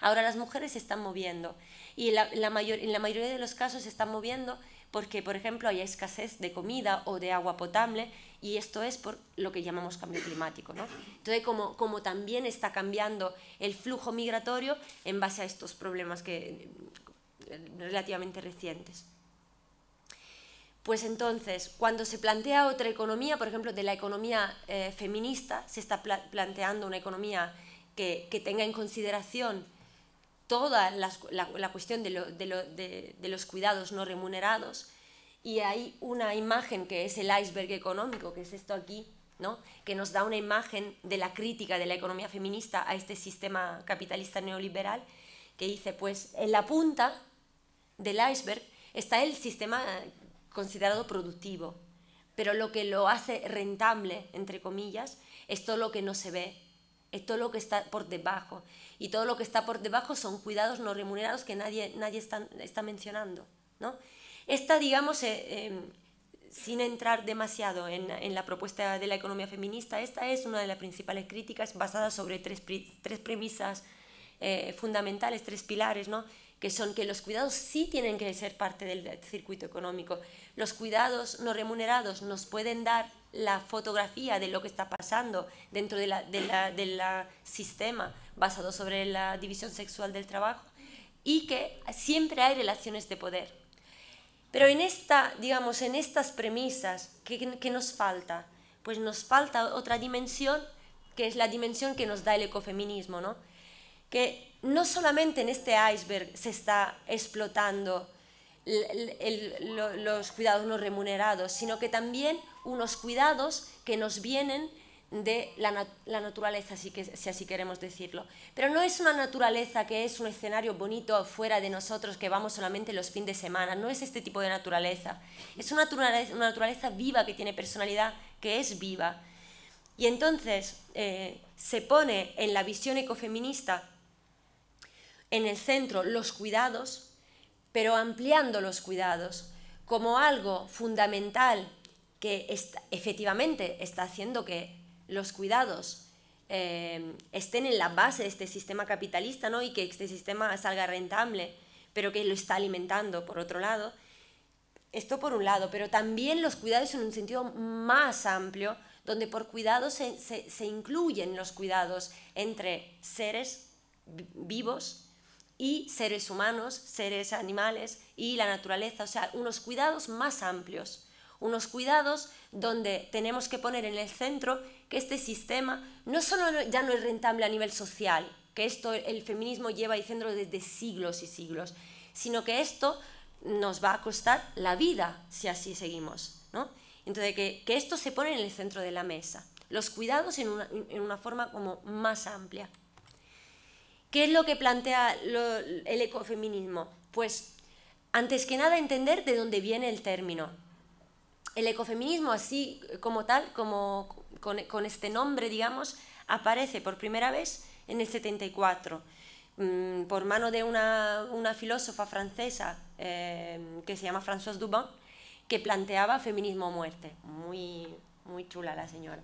Ahora las mujeres se están moviendo y la, mayor, en la mayoría de los casos se están moviendo porque, por ejemplo, hay escasez de comida o de agua potable y esto es por lo que llamamos cambio climático. Entonces, como, como también está cambiando el flujo migratorio en base a estos problemas que, relativamente recientes. Pues entonces, cuando se plantea otra economía, por ejemplo, de la economía eh, feminista, se está planteando una economía que, que tenga en consideración toda la, cuestión de, de, los cuidados no remunerados y hay una imagen que es el iceberg económico, que es esto aquí, ¿no? que nos da una imagen de la crítica de la economía feminista a este sistema capitalista neoliberal, que dice, pues en la punta del iceberg está el sistema considerado productivo, pero lo que lo hace rentable, entre comillas, es todo lo que no se ve es todo lo que está por debajo. Y todo lo que está por debajo son cuidados no remunerados que nadie, nadie está, está mencionando. ¿no? Esta, digamos, eh, em, sin entrar demasiado en, en, la propuesta de la economía feminista, esta es una de las principales críticas basadas sobre tres, tres premisas eh, fundamentales, tres pilares, ¿no? que son que los cuidados sí tienen que ser parte del circuito económico. Los cuidados no remunerados nos pueden dar la fotografía de lo que está pasando dentro del de la, sistema basado sobre la división sexual del trabajo y que siempre hay relaciones de poder. Pero en esta, digamos, en estas premisas, ¿qué, nos falta? Pues nos falta otra dimensión, que es la dimensión que nos da el ecofeminismo, ¿no? Que no solamente en este iceberg se está explotando los cuidados no remunerados, sino que también unos cuidados que nos vienen de la, naturaleza, si, que, si así queremos decirlo. Pero no es una naturaleza que es un escenario bonito fuera de nosotros que vamos solamente los fines de semana, no es este tipo de naturaleza. Es una naturaleza, viva que tiene personalidad, que es viva. Y entonces eh, se pone en la visión ecofeminista en el centro los cuidados, pero ampliando los cuidados como algo fundamental que efectivamente está haciendo que los cuidados eh, estén en la base de este sistema capitalista ¿no? y que este sistema salga rentable, pero que lo está alimentando por otro lado. Esto por un lado, pero también los cuidados en un sentido más amplio, donde por cuidados se incluyen los cuidados entre seres vivos y seres humanos, seres animales y la naturaleza, o sea, unos cuidados más amplios unos cuidados donde tenemos que poner en el centro que este sistema no solo ya no es rentable a nivel social, que esto el feminismo lleva centro desde siglos y siglos, sino que esto nos va a costar la vida si así seguimos. Entonces, que, esto se pone en el centro de la mesa, los cuidados en una, forma como más amplia. ¿Qué es lo que plantea el ecofeminismo? Pues, antes que nada, entender de dónde viene el término el ecofeminismo así como tal, con, este nombre, digamos, aparece por primera vez en el 74 mm, por mano de una, filósofa francesa eh, que se llama Françoise Dubon, que planteaba feminismo muerte. Muy, muy chula la señora.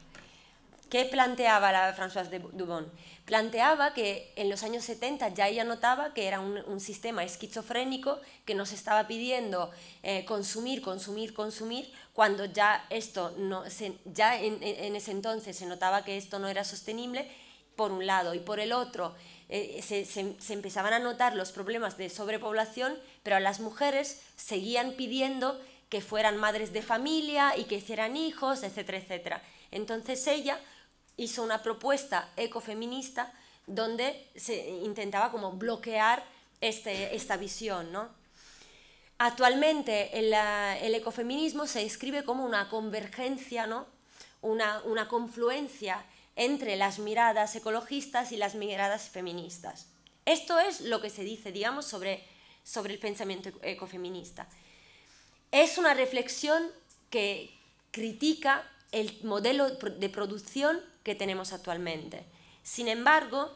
¿Qué planteaba la Françoise Dubon? Planteaba que en los años 70 ya ella notaba que era un, sistema esquizofrénico que nos estaba pidiendo eh, consumir, consumir, consumir, cuando ya esto no ya en, ese entonces se notaba que esto no era sostenible, por un lado, y por el otro eh, se, empezaban a notar los problemas de sobrepoblación, pero a las mujeres seguían pidiendo que fueran madres de familia y que hicieran hijos, etcétera, etcétera. Entonces ella hizo una propuesta ecofeminista donde se intentaba como bloquear este, esta visión, Actualmente el, ecofeminismo se describe como una convergencia, ¿no? una, confluencia entre las miradas ecologistas y las miradas feministas. Esto es lo que se dice, digamos, sobre, sobre el pensamiento ecofeminista. Es una reflexión que critica el modelo de producción que tenemos actualmente. Sin embargo,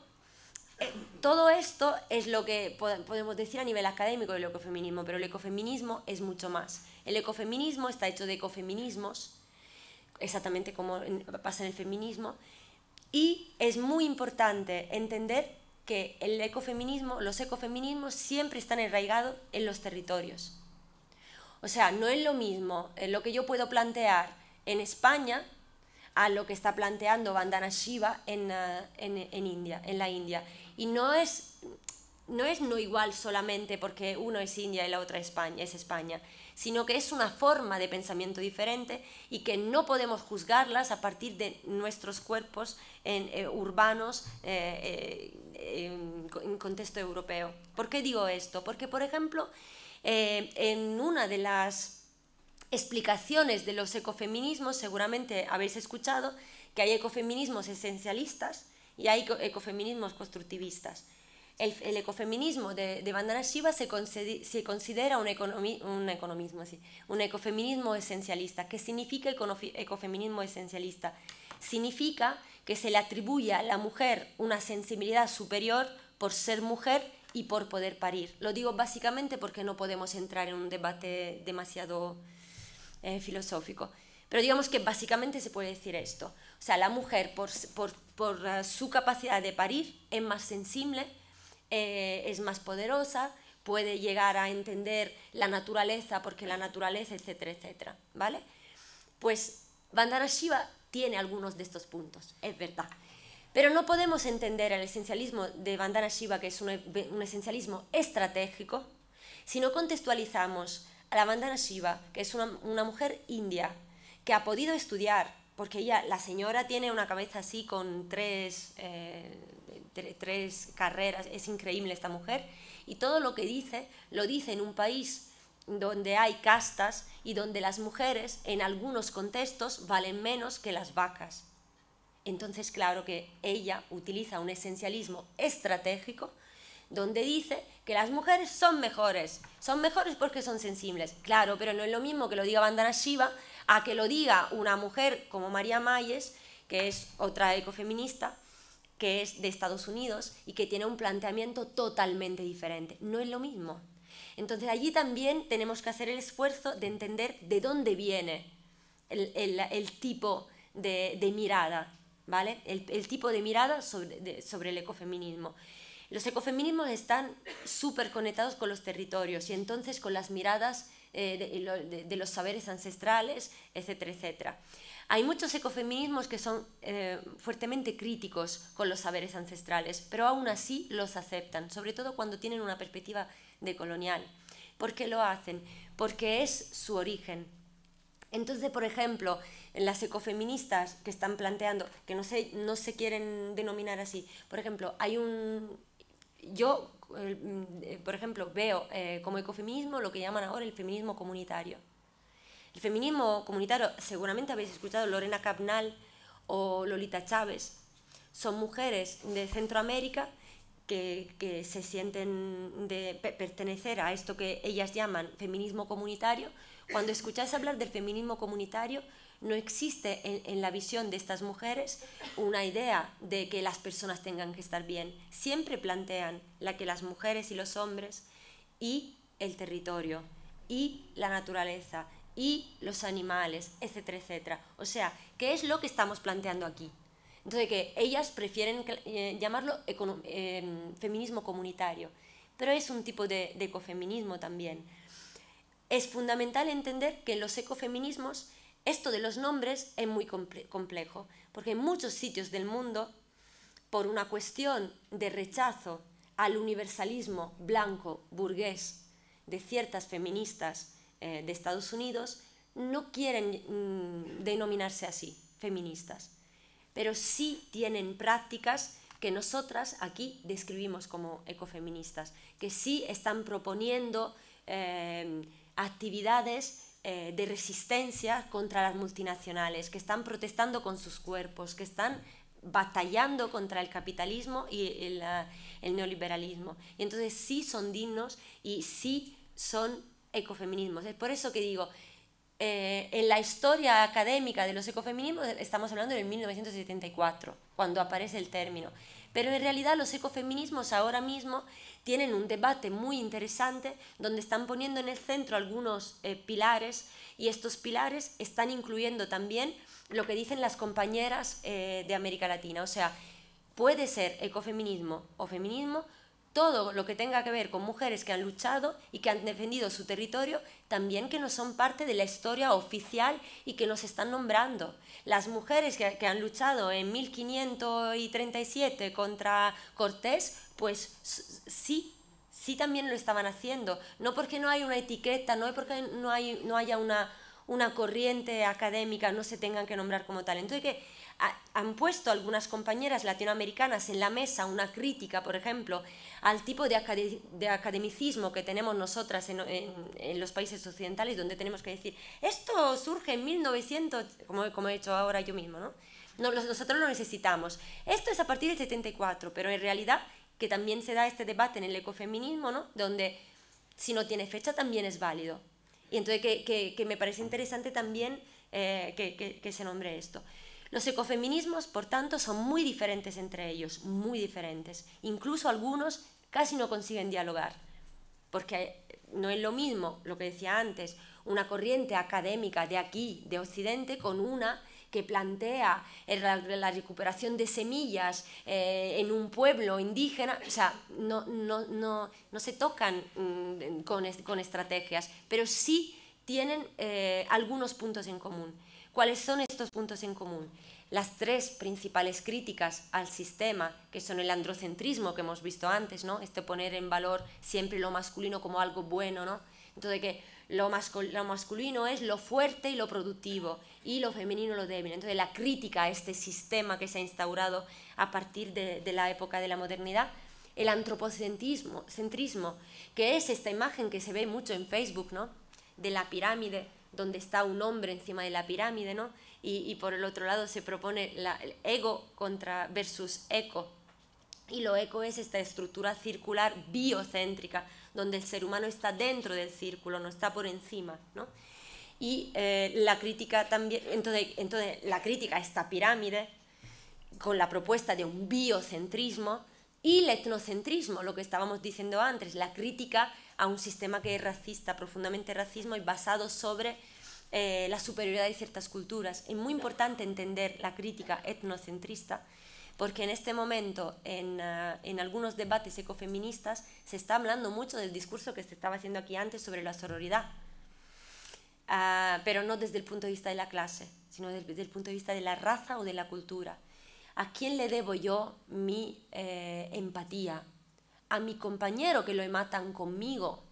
eh, todo esto es lo que podemos decir a nivel académico del ecofeminismo, pero el ecofeminismo es mucho más. El ecofeminismo está hecho de ecofeminismos, exactamente como pasa en el feminismo, y es muy importante entender que el ecofeminismo, los ecofeminismos siempre están arraigados en los territorios. O sea, no es lo mismo eh, lo que yo puedo plantear en España a lo que está planteando Vandana Shiva ah, en, India, en la India. Y no es, no es no igual solamente porque uno es India y la otra España, es España, sino que es una forma de pensamiento diferente y que no podemos juzgarlas a partir de nuestros cuerpos en, eh, urbanos eh, eh, en, en, contexto europeo. ¿Por qué digo esto? Porque, por ejemplo, en una de las explicaciones de los ecofeminismos, seguramente habéis escuchado que hay ecofeminismos esencialistas y hay ecofeminismos constructivistas. El, ecofeminismo de, de, Shiva se, considera un, economismo, un ecofeminismo esencialista. ¿Qué significa ecofeminismo esencialista? Significa que se le atribuye a la mujer una sensibilidad superior por ser mujer y por poder parir. Lo digo básicamente porque no podemos entrar en un debate demasiado eh, filosófico. Pero digamos que básicamente se puede decir esto. O sea, la mujer por, eh, su capacidad de parir es más sensible, eh, es más poderosa, puede llegar a entender la naturaleza, porque la naturaleza, etcétera, etcétera. ¿Vale? Pues Vandana Shiva tiene algunos de estos puntos, es verdad. Pero no podemos entender el esencialismo de Vandana Shiva, que es un, un esencialismo estratégico, si no contextualizamos a la bandana Shiva, que es una, mujer india que ha podido estudiar, porque ella, la señora tiene una cabeza así con tres, eh, tres carreras, es increíble esta mujer, y todo lo que dice lo dice en un país donde hay castas y donde las mujeres en algunos contextos valen menos que las vacas. Entonces, claro que ella utiliza un esencialismo estratégico donde dice que las mujeres son mejores. Son mejores porque son sensibles. Claro, pero no es lo mismo que lo diga Bandana Shiva a que lo diga una mujer como María Mayes, que es otra ecofeminista, que es de Estados Unidos y que tiene un planteamiento totalmente diferente. No es lo mismo. Entonces allí también tenemos que hacer el esfuerzo de entender de dónde viene el, tipo de, mirada, ¿vale? El, tipo de mirada sobre, sobre el ecofeminismo. Los ecofeminismos están súper conectados con los territorios y entonces con las miradas eh, de, los saberes ancestrales, etcétera, etcétera. Hay muchos ecofeminismos que son eh, fuertemente críticos con los saberes ancestrales, pero aún así los aceptan, sobre todo cuando tienen una perspectiva decolonial. ¿Por qué lo hacen? Porque es su origen, entonces, por ejemplo, las ecofeministas que están planteando, que no se, no se quieren denominar así, por ejemplo, hay un, yo, mm, por ejemplo, veo eh, como ecofeminismo lo que llaman ahora el feminismo comunitario. El feminismo comunitario, seguramente habéis escuchado Lorena Capnal o Lolita Chávez, son mujeres de Centroamérica que, que, se sienten de pertenecer a esto que ellas llaman feminismo comunitario, cuando escucháis hablar del feminismo comunitario, no existe en, la visión de estas mujeres una idea de que las personas tengan que estar bien. Siempre plantean la que las mujeres y los hombres y el territorio y la naturaleza y los animales, etcétera, etcétera. O sea, ¿qué es lo que estamos planteando aquí? Entonces, que ellas prefieren eh, llamarlo em, feminismo comunitario, pero es un tipo de, ecofeminismo también. Es fundamental entender que los ecofeminismos esto de los nombres es muy complejo, porque en muchos sitios del mundo, por una cuestión de rechazo al universalismo blanco, burgués, de ciertas feministas eh, de Estados Unidos, no quieren mm, denominarse así, feministas, pero sí tienen prácticas que nosotras aquí describimos como ecofeministas, que sí están proponiendo eh, actividades eh, de resistencia contra las multinacionales, que están protestando con sus cuerpos, que están batallando contra el capitalismo y el, neoliberalismo. Y entonces sí son dignos y sí son ecofeminismos. Es por eso que digo, eh, en la historia académica de los ecofeminismos estamos hablando del 1974, cuando aparece el término. Pero en realidad los ecofeminismos ahora mismo tienen un debate muy interesante donde están poniendo en el centro algunos eh, pilares y estos pilares están incluyendo también lo que dicen las compañeras eh, de América Latina. O sea, puede ser ecofeminismo o feminismo, todo lo que tenga que ver con mujeres que han luchado y que han defendido su territorio, también que no son parte de la historia oficial y que nos están nombrando. Las mujeres que, que han luchado en 1537 contra Cortés pues sí, sí también lo estaban haciendo. No porque no hay una etiqueta, no porque no, hay, no haya una, una corriente académica, no se tengan que nombrar como tal. Entonces, que han puesto algunas compañeras latinoamericanas en la mesa una crítica, por ejemplo, al tipo de, academicismo que tenemos nosotras en, los países occidentales, donde tenemos que decir, esto surge en 1900, como, como he hecho ahora yo mismo, ¿no? no nosotros lo necesitamos. Esto es a partir del 74, pero en realidad que también se da este debate en el ecofeminismo, ¿no? Donde si no tiene fecha también es válido. Y entonces que, que, me parece interesante también eh, que, que se nombre esto. Los ecofeminismos, por tanto, son muy diferentes entre ellos, muy diferentes. Incluso algunos casi no consiguen dialogar, porque no es lo mismo, lo que decía antes, una corriente académica de aquí, de Occidente, con una que plantea la, recuperación de semillas eh, en un pueblo indígena, o sea, no, no, no, no se tocan mm, con, con, estrategias, pero sí tienen eh, algunos puntos en común. ¿Cuáles son estos puntos en común? Las tres principales críticas al sistema, que son el androcentrismo que hemos visto antes, ¿no? Este poner en valor siempre lo masculino como algo bueno, ¿no? Entonces, que lo, masculino es lo fuerte y lo productivo y lo femenino lo débil. Entonces la crítica a este sistema que se ha instaurado a partir de, la época de la modernidad, el antropocentrismo, centrismo, que es esta imagen que se ve mucho en Facebook, De la pirámide, donde está un hombre encima de la pirámide, Y, por el otro lado se propone el ego contra versus eco. Y lo eco es esta estructura circular biocéntrica donde el ser humano está dentro del círculo, no está por encima, Y eh, la crítica también, entonces, la crítica a esta pirámide con la propuesta de un biocentrismo y el etnocentrismo, lo que estábamos diciendo antes, la crítica a un sistema que es racista, profundamente racismo y basado sobre eh, la superioridad de ciertas culturas. Es muy importante entender la crítica etnocentrista porque en este momento en, ah, en, algunos debates ecofeministas se está hablando mucho del discurso que se estaba haciendo aquí antes sobre la sororidad, ah, pero no desde el punto de vista de la clase, sino desde el punto de vista de la raza o de la cultura. ¿A quién le debo yo mi eh, empatía? ¿A mi compañero que lo matan conmigo?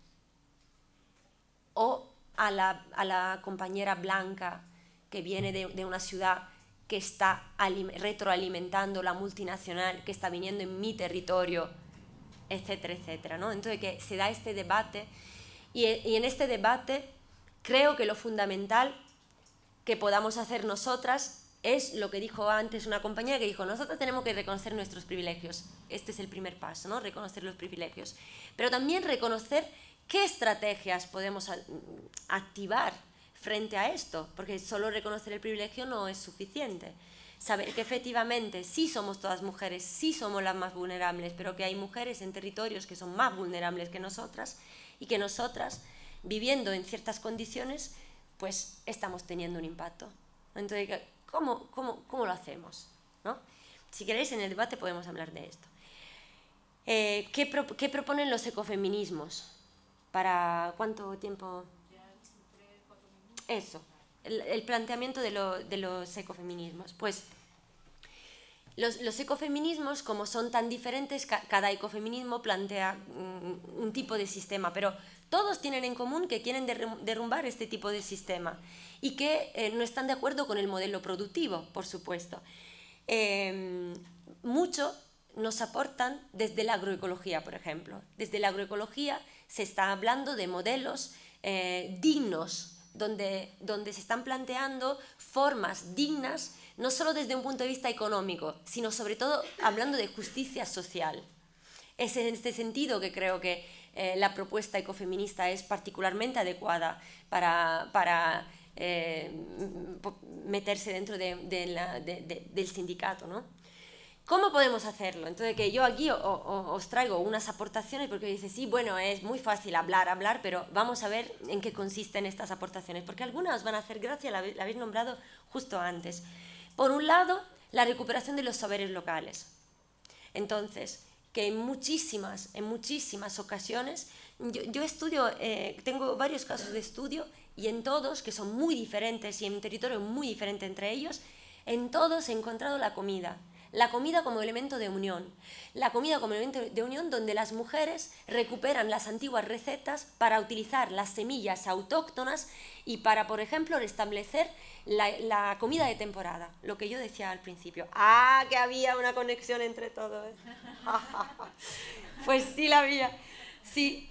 ¿O a la, a la compañera blanca que viene de, de una ciudad que está retroalimentando la multinacional, que está viniendo en mi territorio, etcétera, etcétera. ¿no? Entonces que se da este debate y, en este debate creo que lo fundamental que podamos hacer nosotras es lo que dijo antes una compañera que dijo, nosotros tenemos que reconocer nuestros privilegios. Este es el primer paso, ¿no? Reconocer los privilegios. Pero también reconocer qué estrategias podemos activar frente a esto, porque solo reconocer el privilegio no es suficiente. Saber que efectivamente sí somos todas mujeres, sí somos las más vulnerables, pero que hay mujeres en territorios que son más vulnerables que nosotras y que nosotras, viviendo en ciertas condiciones, pues estamos teniendo un impacto. Entonces, ¿cómo, cómo, lo hacemos? ¿No? Si queréis, en el debate podemos hablar de esto. Eh, ¿Qué proponen los ecofeminismos? ¿Para cuánto tiempo? eso, el, planteamiento de, los ecofeminismos. Pues los, ecofeminismos, como son tan diferentes, cada ecofeminismo plantea mm, un tipo de sistema, pero todos tienen en común que quieren derrumbar este tipo de sistema y que eh, no están de acuerdo con el modelo productivo, por supuesto. Em, mucho nos aportan desde la agroecología, por ejemplo. Desde la agroecología se está hablando de modelos eh, dignos donde, donde se están planteando formas dignas, no solo desde un punto de vista económico, sino sobre todo hablando de justicia social. Es en este sentido que creo que eh, la propuesta ecofeminista es particularmente adecuada para, para eh, meterse dentro de, del sindicato. ¿no? ¿Cómo podemos hacerlo? Entonces, que yo aquí os traigo unas aportaciones porque dice, sí, bueno, es muy fácil hablar, hablar, pero vamos a ver en qué consisten estas aportaciones, porque algunas os van a hacer gracia, la, habéis nombrado justo antes. Por un lado, la recuperación de los saberes locales. Entonces, que en muchísimas, en muchísimas ocasiones, yo, estudio, eh, tengo varios casos de estudio y en todos, que son muy diferentes y en territorio muy diferente entre ellos, en todos he encontrado la comida, la comida como elemento de unión. La comida como elemento de unión donde las mujeres recuperan las antiguas recetas para utilizar las semillas autóctonas y para, por ejemplo, restablecer la, comida de temporada, lo que yo decía al principio. Ah, que había una conexión entre todos! Eh! <laughs> pues sí la había. Sí,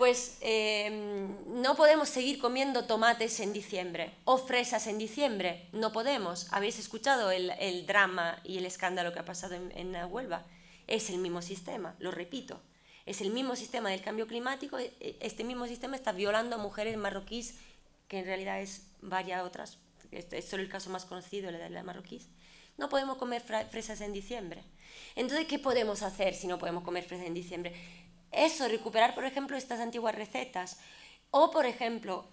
pues em, no podemos seguir comiendo tomates en diciembre o fresas en diciembre, no podemos. Habéis escuchado el, drama y el escándalo que ha pasado en, en, Huelva. Es el mismo sistema, lo repito. Es el mismo sistema del cambio climático, e, e, este mismo sistema está violando a mujeres marroquíes, que en realidad es varias otras, este es solo el caso más conocido, el de la marroquíes. No podemos comer fresas en diciembre. Entonces, ¿qué podemos hacer si no podemos comer fresas en diciembre? eso, recuperar, por ejemplo, estas antiguas recetas. O, por ejemplo,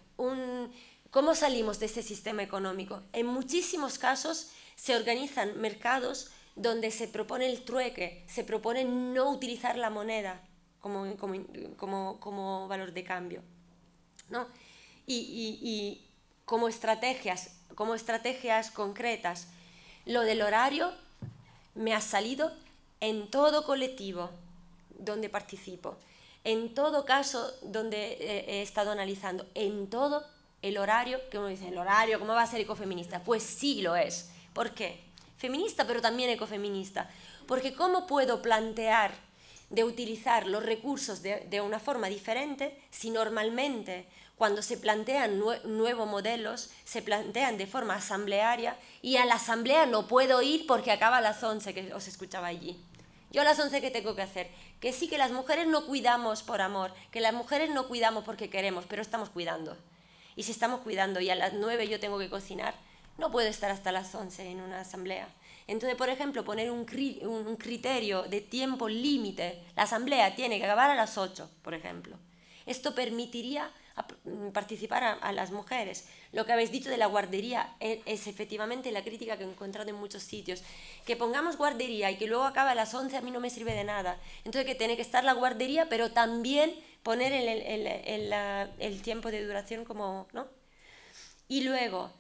¿cómo salimos de ese sistema económico? En muchísimos casos se organizan mercados donde se propone el trueque, se propone no utilizar la moneda como, valor de cambio. Y, como estrategias concretas, lo del horario me ha salido en todo colectivo, donde participo, en todo caso donde eh, he estado analizando, en todo el horario, que uno dice, el horario, ¿cómo va a ser ecofeminista? Pues sí lo es. ¿Por qué? Feminista, pero también ecofeminista. Porque ¿cómo puedo plantear de utilizar los recursos de, una forma diferente si normalmente cuando se plantean nuevos modelos, se plantean de forma asamblearia y a la asamblea no puedo ir porque acaba a las 11 que os escuchaba allí. Yo a las 11 que tengo que hacer, que sí, que las mujeres no cuidamos por amor, que las mujeres no cuidamos porque queremos, pero estamos cuidando. Y si estamos cuidando y a las 9 yo tengo que cocinar, no puedo estar hasta las 11 en una asamblea. Entonces, por ejemplo, poner un, criterio de tiempo límite, la asamblea tiene que acabar a las 8, por ejemplo. Esto permitiría a mm, participar a, las mujeres. Lo que habéis dicho de la guardería eh, es, efectivamente la crítica que he encontrado en muchos sitios. Que pongamos guardería y que luego acaba a las 11 a mí no me sirve de nada. Entonces que tiene que estar la guardería, pero también poner el, tiempo de duración como... ¿no? Y luego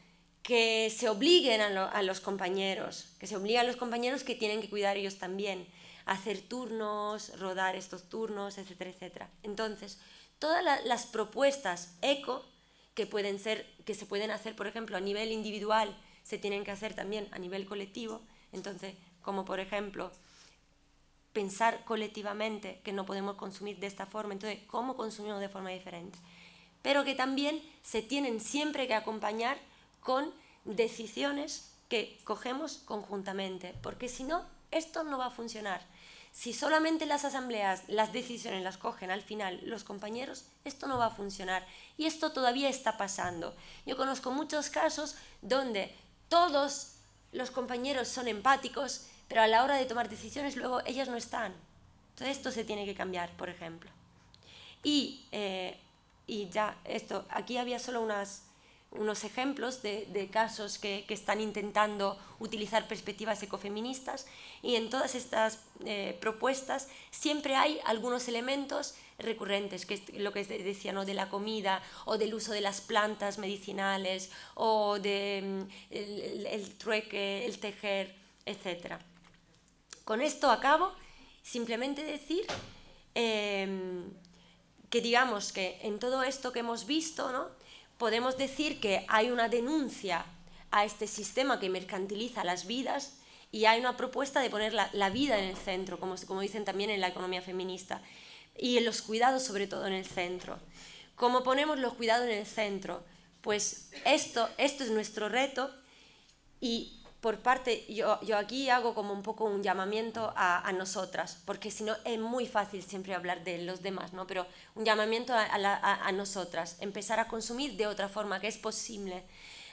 que se obliguen a, a los compañeros, que se obliguen a los compañeros que tienen que cuidar ellos también hacer turnos, rodar estos turnos, etcétera, etcétera. Entonces, todas las propuestas eco que, pueden ser, que se pueden hacer, por ejemplo, a nivel individual, se tienen que hacer también a nivel colectivo. Entonces, como por ejemplo, pensar colectivamente que no podemos consumir de esta forma, entonces, ¿cómo consumimos de forma diferente? Pero que también se tienen siempre que acompañar con decisiones que cogemos conjuntamente, porque si no, esto no va a funcionar si solamente las asambleas, las decisiones las cogen al final los compañeros, esto no va a funcionar. Y esto todavía está pasando. Yo conozco muchos casos donde todos los compañeros son empáticos, pero a la hora de tomar decisiones luego ellas no están. Entonces esto se tiene que cambiar, por ejemplo. Y, eh, y ya, esto, aquí había solo unas unos ejemplos de, casos que, están intentando utilizar perspectivas ecofeministas y en todas estas eh, propuestas siempre hay algunos elementos recurrentes, que es lo que decía, ¿no? de la comida o del uso de las plantas medicinales o del de, mm, el, trueque, el tejer, etc. Con esto acabo, simplemente decir... Em, que digamos que en todo esto que hemos visto, ¿no? podemos decir que hay una denuncia a este sistema que mercantiliza las vidas y hay una propuesta de poner la, vida en el centro, como, dicen también en la economía feminista, y en los cuidados sobre todo en el centro. ¿Cómo ponemos los cuidados en el centro? Pues esto, esto es nuestro reto y por parte, yo, aquí hago como un poco un llamamiento a, nosotras, porque si no es muy fácil siempre hablar de los demás, ¿no? Pero un llamamiento a, nosotras, empezar a consumir de otra forma, que es posible.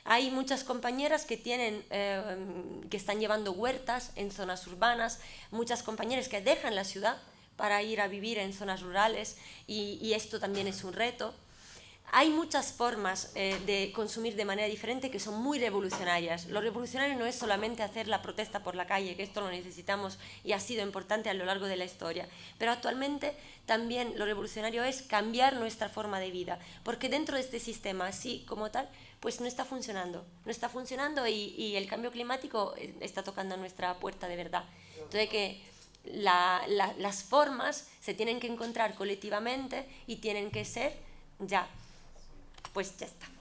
Hay muchas compañeras que, tienen, eh, que están llevando huertas en zonas urbanas, muchas compañeras que dejan la ciudad para ir a vivir en zonas rurales y esto también es un reto hay muchas formas eh, de consumir de manera diferente que son muy revolucionarias. Lo revolucionario no es solamente hacer la protesta por la calle, que esto lo necesitamos y ha sido importante a lo largo de la historia, pero actualmente también lo revolucionario es cambiar nuestra forma de vida, porque dentro de este sistema, así como tal, pues no está funcionando, no está funcionando y, el cambio climático eh, está tocando a nuestra puerta de verdad. Entonces que las formas se tienen que encontrar colectivamente y tienen que ser ya pues ya está.